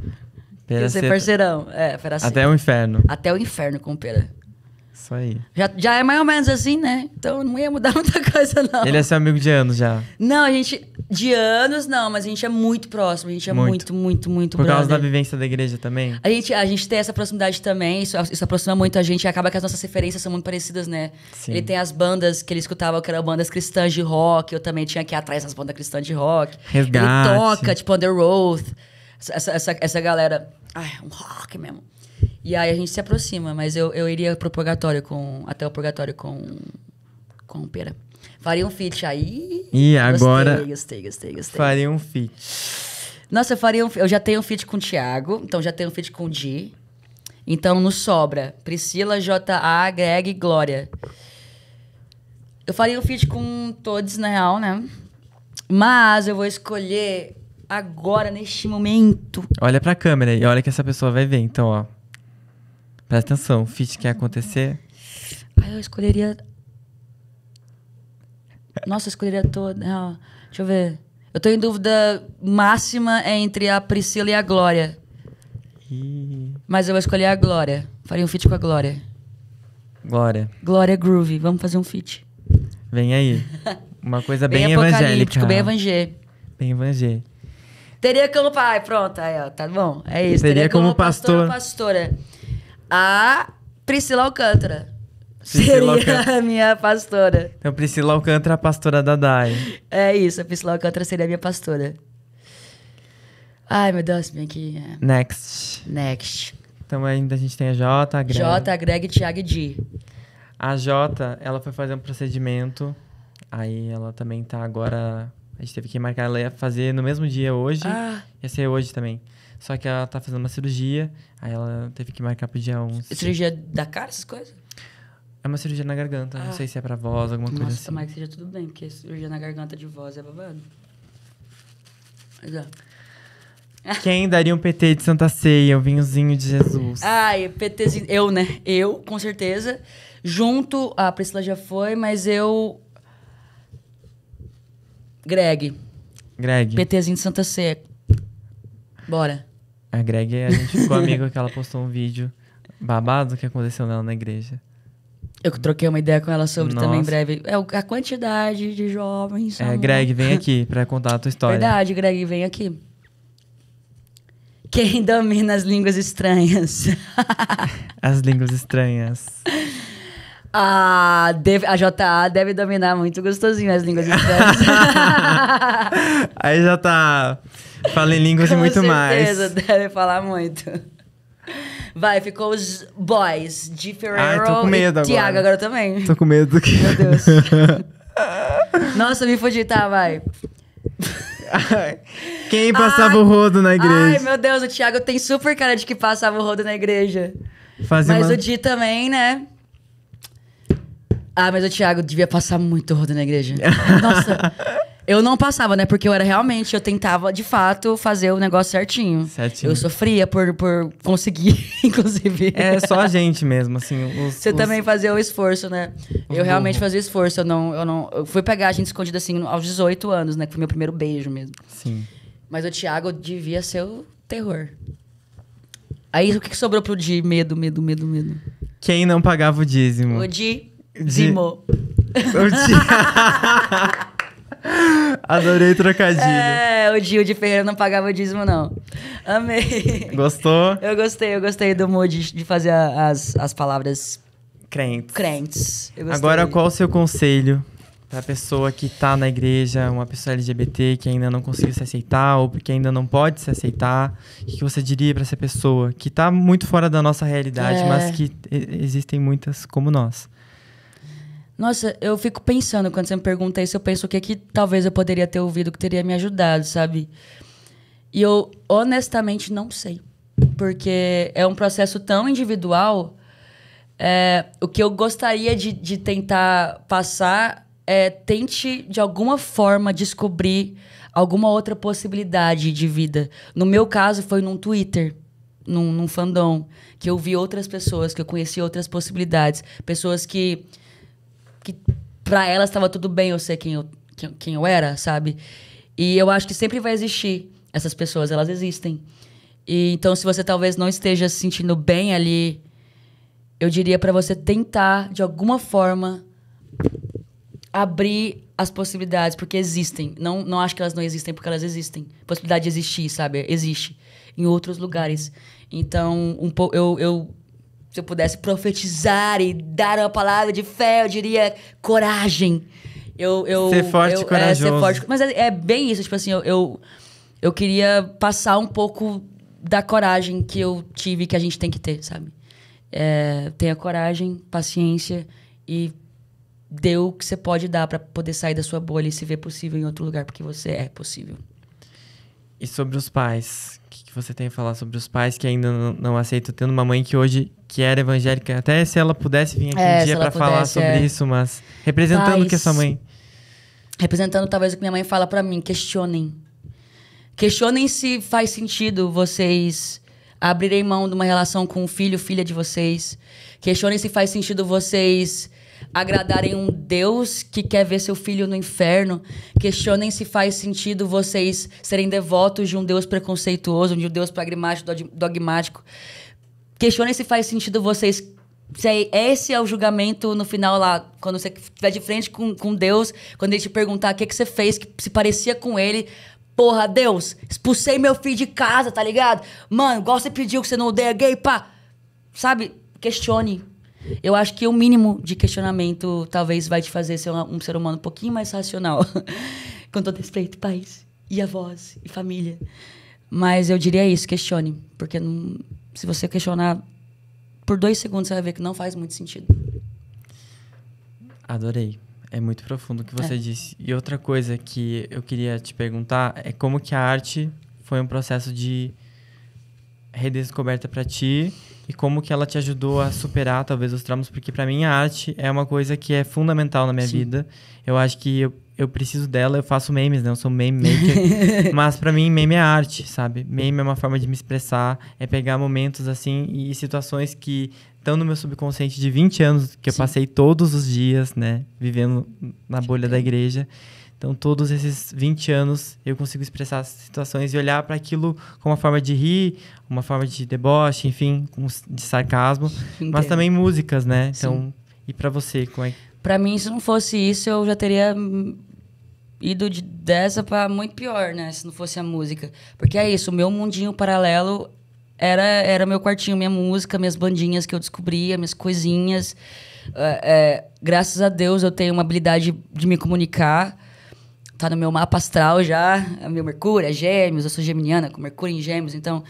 Peraceta. Ia ser parceirão. É, Peraceta. Até o inferno. Até o inferno com o Pera. Isso aí. Já, já é mais ou menos assim, né? Então não ia mudar muita coisa, não. Ele é
seu amigo de anos já?
Não, a gente. De anos, não, mas a gente é muito próximo. A gente é muito, muito, muito, muito Por causa da
vivência da igreja também?
A gente, a gente tem essa proximidade também, isso, isso aproxima muito a gente. E acaba que as nossas referências são muito parecidas, né? Sim. Ele tem as bandas que ele escutava, que eram bandas cristãs de rock. Eu também tinha aqui atrás as bandas cristãs de rock. Resgate. Ele toca, tipo, Underworld. Essa, essa, essa galera. Ai, um rock mesmo. E aí a gente se aproxima, mas eu, eu iria pro purgatório com. Até o purgatório com. Com o Pera. Faria um fit aí.
E agora. Gostei,
gostei, gostei, gostei.
Faria um fit
Nossa, eu faria um, Eu já tenho um fit com o Thiago, então já tenho um fit com o Di. Então nos sobra. Priscila, J.A., Greg e Glória. Eu faria um fit com todos, na real, né? Mas eu vou escolher agora, neste momento.
Olha pra câmera e olha que essa pessoa vai ver, então, ó. Presta atenção, fit quer acontecer?
eu escolheria. Nossa, eu escolheria toda. Não, deixa eu ver. Eu tô em dúvida máxima entre a Priscila e a Glória. E... Mas eu vou escolher a Glória. Faria um feat com a Glória. Glória. Glória Groove. Vamos fazer um feat.
Vem aí. Uma coisa bem, bem evangélica. Bem evangélica. Bem evangélica.
Teria como pai, pronto, aí ó, tá bom. É isso. Teria, Teria como, como pastor. pastora. pastora a Priscila Alcântara. Priscila seria Alcântara. a minha pastora.
Então, Priscila Alcântara, a pastora da DAI.
É isso, a Priscila Alcântara seria a minha pastora. Ai, meu Deus, bem aqui.
Next. Next. Então, ainda a gente tem a J, a Greg. J,
Greg, Thiago e Di.
A J, ela foi fazer um procedimento. Aí ela também tá agora. A gente teve que marcar ela ia fazer no mesmo dia hoje. Ah. Ia ser hoje também. Só que ela tá fazendo uma cirurgia, aí ela teve que marcar pro dia 11. É
cirurgia da cara, essas coisas?
É uma cirurgia na garganta, ah. não sei se é pra voz, alguma Nossa, coisa assim. Nossa, mas
que seja tudo bem, porque cirurgia na garganta de voz é babado. Mas, ó. Quem
daria um PT de Santa Ceia, o vinhozinho de Jesus?
Ai, PTzinho. Eu, né? Eu, com certeza. Junto, a Priscila já foi, mas eu. Greg. Greg. PTzinho de Santa Ceia. Bora.
A Greg, a gente ficou amigo que ela postou um vídeo babado que aconteceu nela na igreja.
Eu troquei uma ideia com ela sobre Nossa. também em breve. É a quantidade de jovens. É, Greg, vem
aqui para contar a tua história.
Verdade, Greg, vem aqui. Quem domina as línguas estranhas?
as línguas estranhas.
A, deve, a JA deve dominar muito gostosinho as línguas estranhas.
Aí já tá. Fala em línguas Com e muito mais. Com certeza,
deve falar muito. Vai, ficou os boys de Ferrero Ai, tô com medo e agora. Thiago agora também. Tô
com medo do que. Meu Deus.
Nossa, me fodi, tá, vai. Quem passava
ai, o rodo na igreja? Ai, meu
Deus, o Thiago tem super cara de que passava o rodo na igreja. Fazia Mas uma... o Di também, né? Ah, mas o Thiago devia passar muito rodo na igreja. Nossa. Eu não passava, né? Porque eu era realmente, eu tentava de fato fazer o negócio certinho. Certinho. Eu sofria por, por conseguir, inclusive. É só a gente mesmo, assim. Os, Você os... também fazia o esforço, né? Os eu realmente fazia o esforço. Eu não, eu não. Eu fui pegar a gente escondida assim aos 18 anos, né? Que foi meu primeiro beijo mesmo. Sim. Mas o Thiago devia ser o terror. Aí o que sobrou pro Di? Medo, medo, medo, medo. Quem não pagava o dízimo? O Di Dimo.
Adorei trocadilho.
É, o Gil de Ferreira não pagava dízimo, não. Amei. Gostou? Eu gostei, eu gostei do modo de fazer as, as palavras crentes. Crentes. Agora, qual o seu
conselho para a pessoa que está na igreja, uma pessoa LGBT que ainda não conseguiu se aceitar ou porque ainda não pode se aceitar? O que você diria para essa pessoa que está muito fora da nossa realidade, é. mas que existem muitas como nós?
Nossa, eu fico pensando, quando você me pergunta isso, eu penso o que, que talvez eu poderia ter ouvido que teria me ajudado, sabe? E eu honestamente não sei. Porque é um processo tão individual. É, o que eu gostaria de, de tentar passar é tente, de alguma forma, descobrir alguma outra possibilidade de vida. No meu caso, foi num Twitter, num, num fandom, que eu vi outras pessoas, que eu conheci outras possibilidades. Pessoas que para elas estava tudo bem eu ser quem eu, quem, quem eu era, sabe? E eu acho que sempre vai existir essas pessoas, elas existem. E então, se você talvez não esteja se sentindo bem ali, eu diria para você tentar, de alguma forma, abrir as possibilidades, porque existem. Não, não acho que elas não existem, porque elas existem. Possibilidade de existir, sabe? Existe. Em outros lugares. Então, um eu, eu se eu pudesse profetizar e dar uma palavra de fé, eu diria coragem. Eu, eu, ser forte eu, corajoso. É, ser forte. Mas é, é, bem isso, tipo assim, eu, eu, eu queria passar um pouco da coragem que eu tive, que a gente tem que ter, sabe? É, tenha coragem, paciência e dê o que você pode dar para poder sair da sua bolha e se ver possível em outro lugar, porque você é possível.
E sobre os pais, você tem a falar sobre os pais que ainda não, não aceitam, tendo uma mãe que hoje que era evangélica, até se ela pudesse vir aqui é, um dia para falar sobre é. isso, mas representando o que essa mãe
representando talvez o que minha mãe fala para mim, questionem. Questionem se faz sentido vocês abrirem mão de uma relação com o filho, filha de vocês. Questionem se faz sentido vocês agradarem um Deus que quer ver seu filho no inferno. Questionem se faz sentido vocês serem devotos de um Deus preconceituoso, de um Deus pragmático, dogmático. Questionem se faz sentido vocês se é, é esse é o julgamento no final lá, quando você estiver de frente com, com Deus, quando ele te perguntar o que, que você fez que se parecia com ele. Porra, Deus, expulsei meu filho de casa, tá ligado? Mano, igual você pediu que você não odeia gay, pá. Sabe? Questione eu acho que o mínimo de questionamento talvez vai te fazer ser um, um ser humano um pouquinho mais racional. Com todo respeito, pais e avós, e família. Mas eu diria isso, questione. Porque não, se você questionar por dois segundos, você vai ver que não faz muito sentido.
Adorei. É muito profundo o que você é. disse. E outra coisa que eu queria te perguntar é como que a arte foi um processo de redescoberta para ti e como que ela te ajudou a superar talvez os traumas, porque para mim a arte é uma coisa que é fundamental na minha Sim. vida. Eu acho que eu, eu preciso dela, eu faço memes, né? Eu sou meme maker, mas para mim meme é arte, sabe? Meme é uma forma de me expressar, é pegar momentos assim e situações que estão no meu subconsciente de 20 anos que eu passei todos os dias, né, vivendo na bolha Sim. da igreja então, todos esses 20 anos eu consigo expressar as situações e olhar para aquilo com uma forma de rir, uma forma de deboche, enfim, de sarcasmo, Entendo. mas também músicas, né? Então, Sim. e para você, como é
que. mim, se não fosse isso, eu já teria ido de, dessa para muito pior, né? Se não fosse a música. Porque é isso, o meu mundinho paralelo era, era meu quartinho, minha música, minhas bandinhas que eu descobria, minhas coisinhas. É, é, graças a Deus eu tenho uma habilidade de me comunicar tá no meu mapa astral já, é meu Mercúrio é Gêmeos, eu sou geminiana com Mercúrio em Gêmeos, então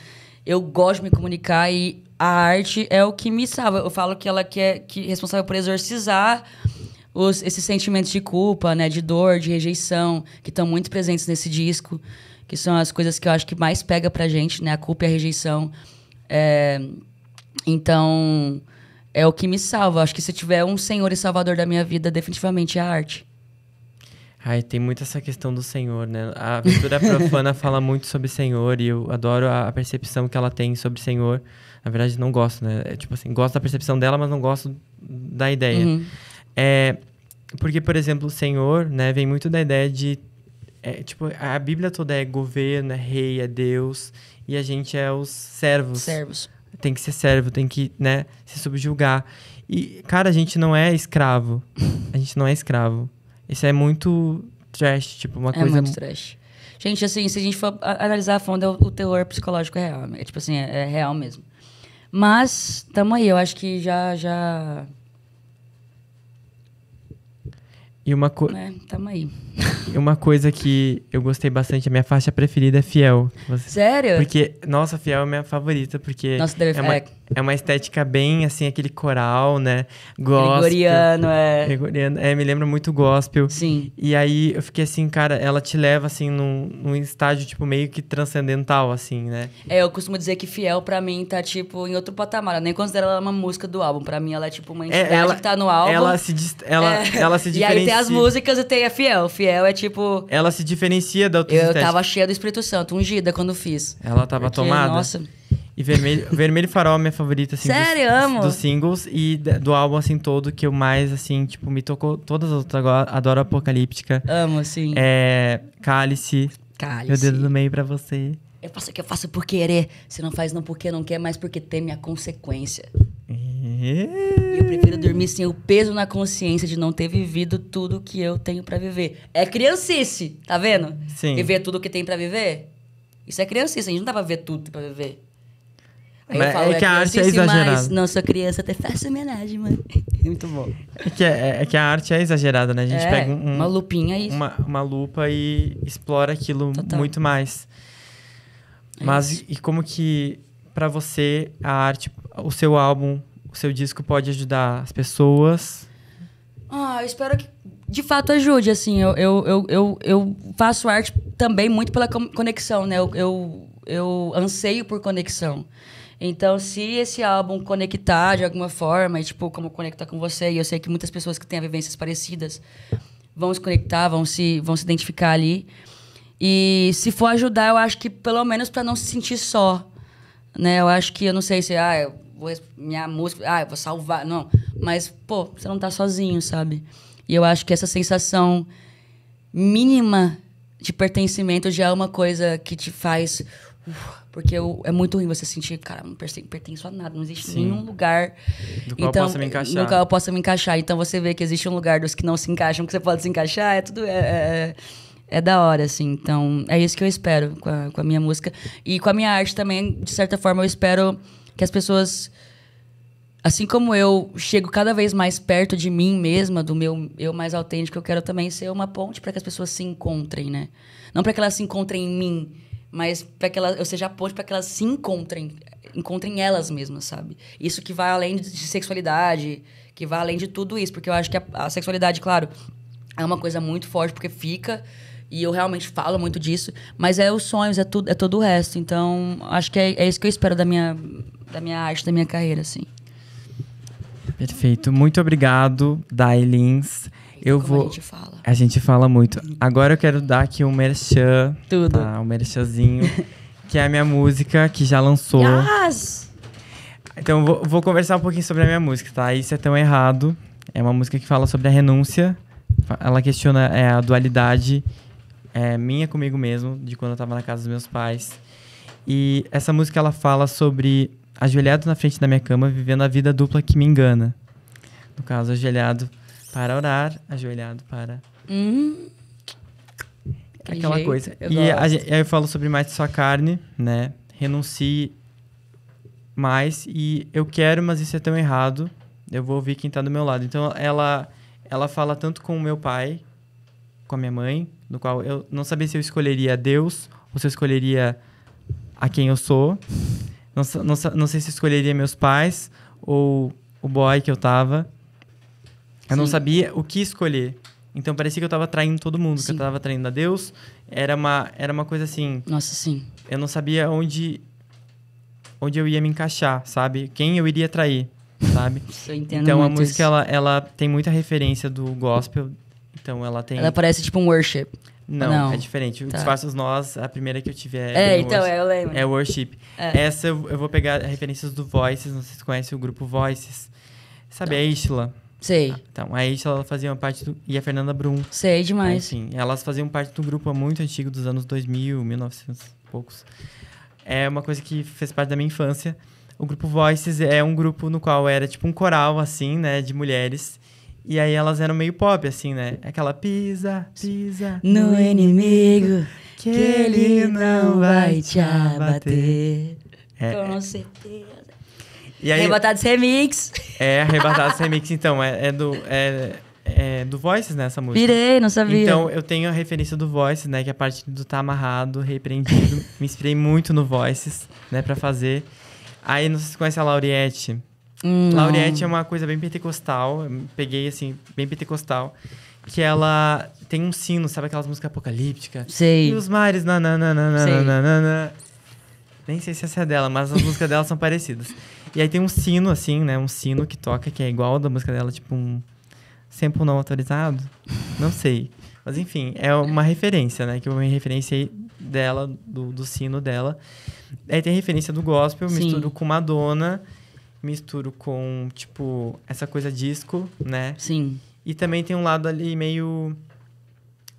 eu gosto de me comunicar e a arte é o que me salva. Eu falo que ela que é, que é responsável por exorcizar os, esses sentimentos de culpa, né, de dor, de rejeição, que estão muito presentes nesse disco, que são as coisas que eu acho que mais pega pra gente, né, a culpa e a rejeição. É, então, é o que me salva. Acho que se tiver um senhor e salvador da minha vida, definitivamente é a arte.
Ai, tem muito essa questão do Senhor, né? A aventura profana fala muito sobre Senhor e eu adoro a, percepção que ela tem sobre Senhor. Na verdade, não gosto, né? É, tipo assim, gosto da percepção dela, mas não gosto da ideia. Uhum. É, porque, por exemplo, o Senhor, né, vem muito da ideia de. É, tipo, a Bíblia toda é governo, é rei, é Deus, e a gente é os servos. Servos. Tem que ser servo, tem que, né, se subjugar. E, cara, a gente não é escravo. A gente não é escravo. Isso é muito trash, tipo, uma é coisa. É muito
trash. Gente, assim, se a gente for analisar a fundo, é o terror psicológico é real. É tipo assim, é, é real mesmo. Mas, tamo aí, eu acho que já. já...
E uma coisa. É, né, tamo aí. E uma coisa que eu gostei bastante, a minha faixa preferida é Fiel. Você... Sério? Porque, nossa, Fiel é minha favorita, porque. Nossa, deve... é, uma... é é uma estética bem, assim, aquele coral, né? Gospel. Gregoriano, é. Gregoriano. É, me lembra muito gospel. Sim. E aí eu fiquei assim, cara, ela te leva, assim, num, num estágio, tipo, meio que transcendental, assim, né?
É, eu costumo dizer que Fiel, pra mim, tá, tipo, em outro patamar. Eu nem considero ela uma música do álbum. Pra mim, ela é, tipo, uma é, entidade é, ela, que tá no álbum. Ela se, ela, é. ela se diferencia. E aí tem as músicas e tem a Fiel. Fiel é, tipo...
Ela se diferencia da outra Eu estética. tava
cheia do Espírito Santo, ungida quando fiz.
Ela tava Porque, tomada? Nossa... E Vermelho, Vermelho Farol é minha favorita, assim. Sério, dos, amo. Dos singles e do álbum, assim, todo, que eu mais, assim, tipo, me tocou. Todas as outras agora, adoro Apocalíptica. Amo, sim. É. Cálice. Cálice. Meu dedo no meio pra você.
Eu faço o que eu faço por querer. Se não faz, não porque não quer, mas porque teme a consequência.
E
eu prefiro dormir sem o peso na consciência de não ter vivido tudo que eu tenho para viver. É criancice, tá vendo? Sim. Viver tudo que tem para viver. Isso é criancice, a gente não dá pra ver tudo pra viver.
Aí mas falo, é, é que a arte é exagerada.
não, sou criança, até faço homenagem, mano. Muito bom.
É que, é, é, é, que a arte é exagerada, né? A gente é, pega um, uma lupinha e... Uma, uma lupa e explora aquilo Total. muito mais. É mas é e como que, para você, a arte, o seu álbum, o seu disco pode ajudar as pessoas?
Ah, eu espero que de fato ajude, assim. Eu, eu, eu, eu, eu faço arte também muito pela conexão, né? Eu, eu, eu anseio por conexão. Então, se esse álbum conectar de alguma forma, e, tipo, como conectar com você, e eu sei que muitas pessoas que têm vivências parecidas vão se conectar, vão se, vão se identificar ali. E se for ajudar, eu acho que pelo menos para não se sentir só, né? Eu acho que eu não sei se ah, eu vou minha música, ah, eu vou salvar, não, mas pô, você não tá sozinho, sabe? E eu acho que essa sensação mínima de pertencimento já é uma coisa que te faz porque eu, é muito ruim você sentir, cara, não pertenço a nada, não existe Sim. nenhum lugar no qual, então, eu possa me é, encaixar. no qual eu possa me encaixar. Então você vê que existe um lugar dos que não se encaixam, que você pode se encaixar, é tudo. É, é, é, é da hora, assim. Então, é isso que eu espero com a, com a minha música. E com a minha arte também, de certa forma, eu espero que as pessoas assim como eu chego cada vez mais perto de mim mesma, do meu eu mais autêntico, eu quero também ser uma ponte para que as pessoas se encontrem, né? Não para que elas se encontrem em mim, mas para que elas, eu seja apoio para que elas se encontrem, encontrem elas mesmas, sabe? Isso que vai além de sexualidade, que vai além de tudo isso, porque eu acho que a, a sexualidade, claro, é uma coisa muito forte porque fica e eu realmente falo muito disso, mas é os sonhos, é tudo, é todo o resto. Então, acho que é, é isso que eu espero da minha, da minha arte, da minha carreira, assim.
Perfeito. Muito obrigado, Dailins. Eu Como vou. A gente fala. A gente fala muito. Agora eu quero dar aqui um merchan. Tudo. Tá? Um merchanzinho. que é a minha música que já lançou. Yes! Então vou, vou conversar um pouquinho sobre a minha música, tá? Isso é tão errado. É uma música que fala sobre a renúncia. Ela questiona é, a dualidade é, minha comigo mesmo, de quando eu tava na casa dos meus pais. E essa música ela fala sobre ajoelhado na frente da minha cama, vivendo a vida dupla que me engana. No caso, ajoelhado para orar, ajoelhado para.
Hum. Aquela jeito, coisa. E a, aí eu
falo sobre mais de sua carne, né? Renuncie mais e eu quero, mas isso é tão errado. Eu vou ouvir quem está do meu lado. Então ela ela fala tanto com o meu pai, com a minha mãe, no qual eu não sabia se eu escolheria Deus ou se eu escolheria a quem eu sou. Não, não, não sei se escolheria meus pais ou o boy que eu tava. Eu não sabia o que escolher. Então parecia que eu estava traindo todo mundo, sim. que eu estava traindo a Deus. Era uma, era uma coisa assim. Nossa, sim. Eu não sabia onde onde eu ia me encaixar, sabe? Quem eu iria trair, sabe? Eu entendo então a música isso. ela, ela tem muita referência do gospel. Então ela tem Ela parece tipo um worship. Não, não. é diferente. Tá. Os Nós, a primeira que eu tive é. É, então, worship, eu lembro. É Worship. É. Essa eu, eu, vou pegar referências do Voices, não sei se vocês conhecem o grupo Voices. Sabe, tá. a Ishla? Sei. Ah, então, aí ela fazia uma parte do... E a Fernanda Brum. Sei demais. Então, assim, elas faziam parte de um grupo muito antigo dos anos 2000, 1900 e poucos. É uma coisa que fez parte da minha infância. O grupo Voices é um grupo no qual era tipo um coral, assim, né? De mulheres. E aí elas eram meio pop, assim, né? Aquela pisa, pisa
no, no inimigo que ele não vai te abater. É, Com é. certeza. E aí, Arrebatados Remix. É, Arrebatados
Remix, então. É, é do. É, é, do Voices né, essa música. Virei, não sabia. Então, eu tenho a referência do Voices, né? Que é a parte do Tá Amarrado, Repreendido. me inspirei muito no Voices, né? Pra fazer. Aí, não sei se você conhece a Lauriette. Hum. Lauriette é uma coisa bem pentecostal. Peguei, assim, bem pentecostal. Que ela tem um sino, sabe aquelas músicas apocalípticas? Sei. E os mares, na Nem sei se essa é dela, mas as músicas dela são parecidas. E aí tem um sino, assim, né? Um sino que toca, que é igual da música dela, tipo um sample não autorizado. Não sei. Mas enfim, é uma referência, né? Que eu me referenciei dela, do, do sino dela. Aí tem referência do gospel, Sim. misturo com Madonna, misturo com, tipo, essa coisa disco, né? Sim. E também tem um lado ali meio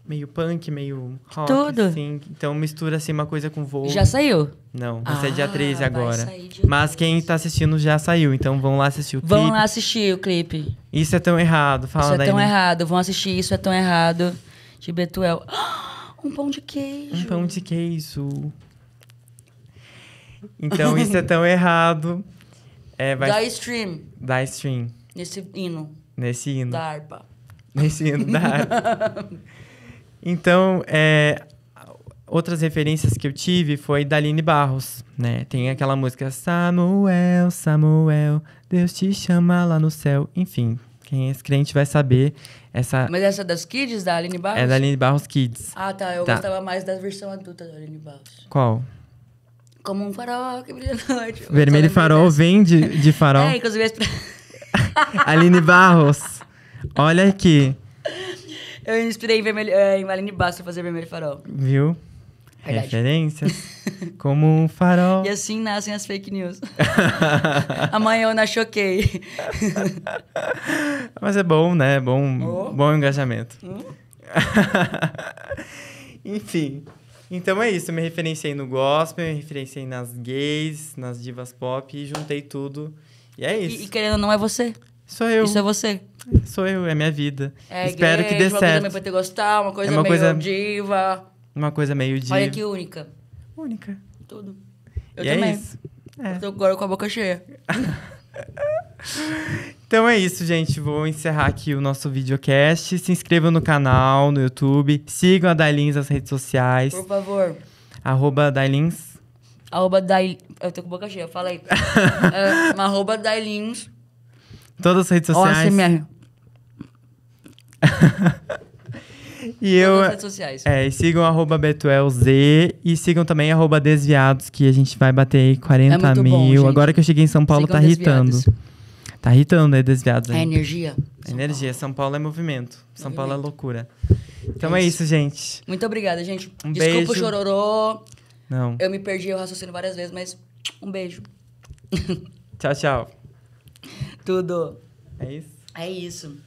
meio punk, meio rock, Tudo. Assim. Então mistura assim uma coisa com voo. Já saiu? Não, vai ah, ser dia 13 agora. Dia Mas 3. quem tá assistindo já saiu, então vão lá assistir o vão clipe. Vão lá
assistir o clipe.
Isso é tão errado, fala Isso é tão
errado, vão assistir Isso é tão errado de Betuel. Um pão de queijo. Um pão
de queijo. Então isso é tão errado. É, vai... Da stream. Da stream.
Nesse hino. Nesse hino. Da harpa.
Nesse hino da
harpa.
Então, é, outras referências que eu tive foi da Aline Barros, né? Tem aquela música Samuel, Samuel, Deus te chama lá no céu. Enfim, quem é esse crente vai saber essa... Mas
essa é das Kids, da Aline Barros? É da Aline Barros Kids. Ah, tá. Eu tá. gostava mais da versão adulta da Aline Barros. Qual? Como um farol que brilha na noite. Vermelho farol
vem de, de farol. é,
inclusive... É
Aline Barros, olha aqui.
Eu me inspirei eh, em, vermelho, é, em fazer Vermelho Farol.
Viu? Verdade. Referências. como um farol. E
assim nascem as fake news. Amanhã eu na choquei.
Mas é bom, né? É bom, oh. bom engajamento. Hum? Enfim. Então é isso, eu me referenciei no gospel, me referenciei nas gays, nas divas pop e juntei tudo. E é isso. E, e querendo
ou não é você. Sou eu. Isso é você
sou eu, é minha vida. É Espero igreja, que dê uma certo. Coisa meio uma coisa é uma meio coisa, diva.
Uma coisa meio diva. Olha que única. Única. Tudo. Eu e é também. É isso. É. Eu tô agora com a boca cheia.
então é isso, gente. Vou encerrar aqui o nosso videocast. Se inscrevam no canal, no YouTube. Sigam a Dailins nas redes sociais. Por favor. Arroba Dailins.
Arroba Dailins. Eu tô com boca cheia, fala aí. é, arroba Dailins.
Todas as redes sociais. OSMR. e eu, redes sociais. É, e sigam arroba BetuelZ e sigam também arroba Desviados, que a gente vai bater aí 40 é mil. Bom, Agora que eu cheguei em São Paulo, tá sigam tá ritando. irritando. Tá irritando né, é aí, Desviados. Aí. É energia. São energia. Paulo. São Paulo é movimento. São movimento. Paulo é loucura. Então é, é isso. é isso, gente.
Muito obrigada, gente. Um Desculpa beijo. o chororô. Não. Eu me perdi o raciocínio várias vezes, mas um beijo.
tchau, tchau. Tudo. É isso?
É isso.